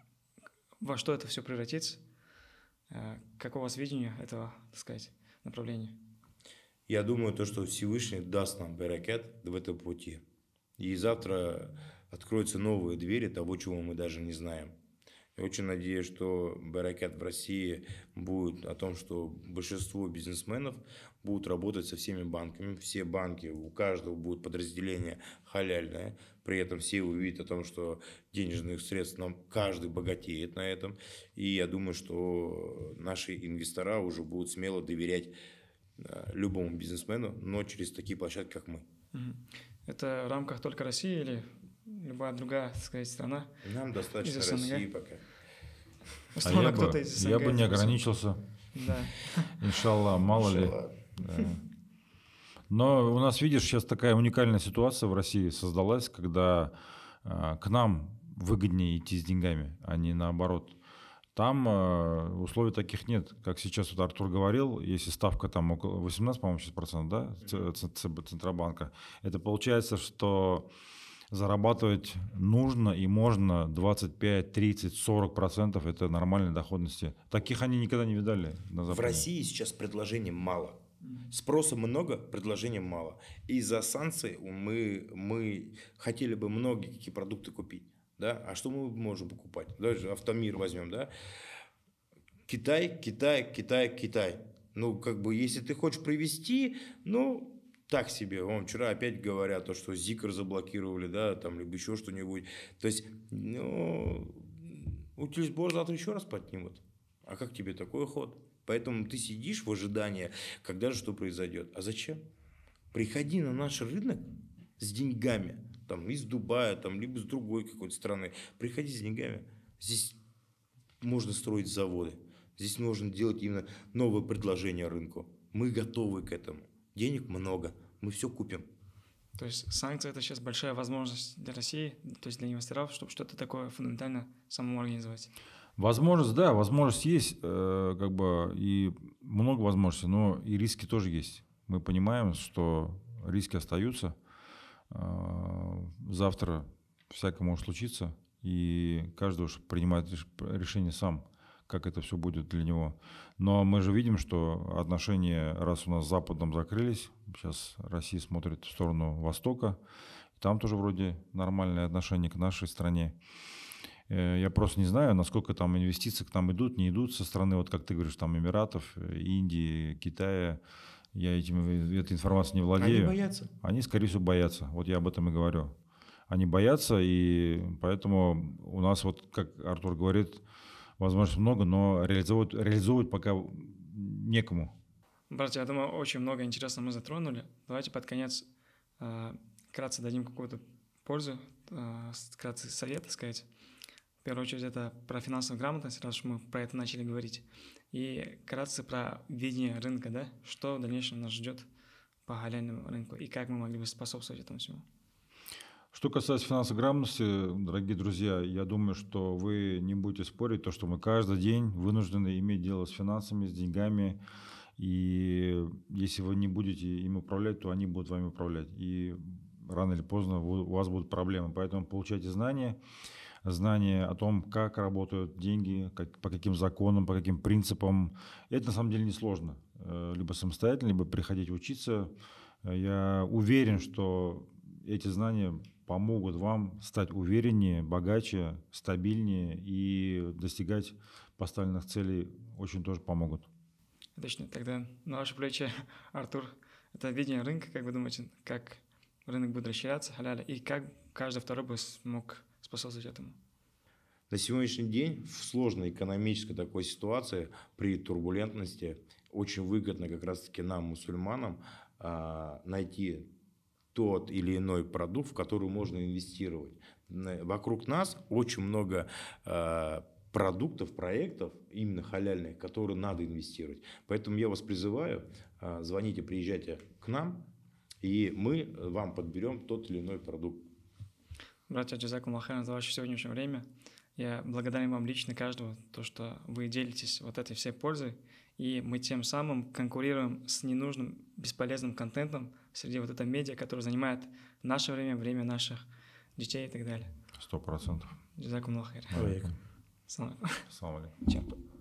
во что это все превратится? Э, Какое у вас видение этого, так сказать, направления? Я думаю, то, что Всевышний даст нам беракет в этом пути. И завтра откроются новые двери того, чего мы даже не знаем. Я очень надеюсь, что баракет в России будет о том, что большинство бизнесменов будут работать со всеми банками. Все банки, у каждого будет подразделение халяльное. При этом все увидят о том, что денежных средств нам каждый богатеет на этом. И я думаю, что наши инвестора уже будут смело доверять Э, любому бизнесмену, но через такие площадки, как мы. Это в рамках только России или любая другая, так сказать, страна? Нам достаточно из СНГ. России пока. А, а я, бы, из СНГ я бы не ограничился. Да. Иншалла, мало ли. Но у нас, видишь, сейчас такая уникальная ситуация в России создалась, когда а, к нам выгоднее идти с деньгами, а не наоборот. Там э, условий таких нет. Как сейчас вот Артур говорил, если ставка там около 18, по-моему, сейчас процентов, да, Центробанка, это получается, что зарабатывать нужно и можно 25, 30, 40 процентов это нормальной доходности. Таких они никогда не видали. На Западе. в России сейчас предложений мало. Спроса много, предложения мало. Из-за санкций мы, мы хотели бы многие какие продукты купить да, а что мы можем покупать? Даже автомир возьмем, да, Китай, Китай, Китай, Китай. Ну, как бы, если ты хочешь привести, ну, так себе. Вам вчера опять говорят, то, что Зикр заблокировали, да, там, либо еще что-нибудь. То есть, ну, утильсбор завтра еще раз поднимут. А как тебе такой ход? Поэтому ты сидишь в ожидании, когда же что произойдет. А зачем? Приходи на наш рынок с деньгами там, из Дубая, там, либо с другой какой-то страны. Приходи с деньгами. Здесь можно строить заводы. Здесь нужно делать именно новое предложение рынку. Мы готовы к этому. Денег много. Мы все купим. То есть санкции это сейчас большая возможность для России, то есть для инвесторов, чтобы что-то такое фундаментально самому организовать. Возможность, да, возможность есть, э, как бы и много возможностей, но и риски тоже есть. Мы понимаем, что риски остаются, а, завтра всякое может случиться, и каждый уж принимает решение сам, как это все будет для него. Но мы же видим, что отношения, раз у нас с Западом закрылись, сейчас Россия смотрит в сторону Востока, там тоже вроде нормальные отношения к нашей стране. Э, я просто не знаю, насколько там инвестиции к нам идут, не идут со стороны, вот как ты говоришь, там Эмиратов, э, Индии, Китая, я этим, этой информацией не владею. Они боятся? Они, скорее всего, боятся. Вот я об этом и говорю. Они боятся, и поэтому у нас, вот, как Артур говорит, возможностей много, но реализовывать, реализовывать пока некому. Братья, я думаю, очень много интересного мы затронули. Давайте под конец э, кратко дадим какую-то пользу, э, кратко совет, сказать. В первую очередь, это про финансовую грамотность, раз уж мы про это начали говорить. И кратце про видение рынка, да, что в дальнейшем нас ждет по халяльному рынку и как мы могли бы способствовать этому всему. Что касается финансовой грамотности, дорогие друзья, я думаю, что вы не будете спорить, то, что мы каждый день вынуждены иметь дело с финансами, с деньгами, и если вы не будете им управлять, то они будут вами управлять. И рано или поздно у вас будут проблемы. Поэтому получайте знания, знание о том, как работают деньги, как, по каким законам, по каким принципам. Это на самом деле несложно. Э, либо самостоятельно, либо приходить учиться. Э, я уверен, что эти знания помогут вам стать увереннее, богаче, стабильнее и достигать поставленных целей очень тоже помогут. Отлично. Тогда на ваши плечи, Артур, это видение рынка, как вы думаете, как рынок будет расширяться, халяля, и как каждый второй бы смог способствовать этому. На сегодняшний день в сложной экономической такой ситуации при турбулентности очень выгодно как раз-таки нам, мусульманам, а, найти тот или иной продукт, в который можно инвестировать. Вокруг нас очень много а, продуктов, проектов, именно халяльных, которые надо инвестировать. Поэтому я вас призываю, а, звоните, приезжайте к нам, и мы вам подберем тот или иной продукт Братья Джазакум Лахайна за ваше сегодняшнее время. Я благодарен вам лично каждого, то, что вы делитесь вот этой всей пользой, и мы тем самым конкурируем с ненужным, бесполезным контентом среди вот этого медиа, который занимает наше время, время наших детей и так далее. Сто процентов. Джазакум Лахайна. Салам алейкум. Салам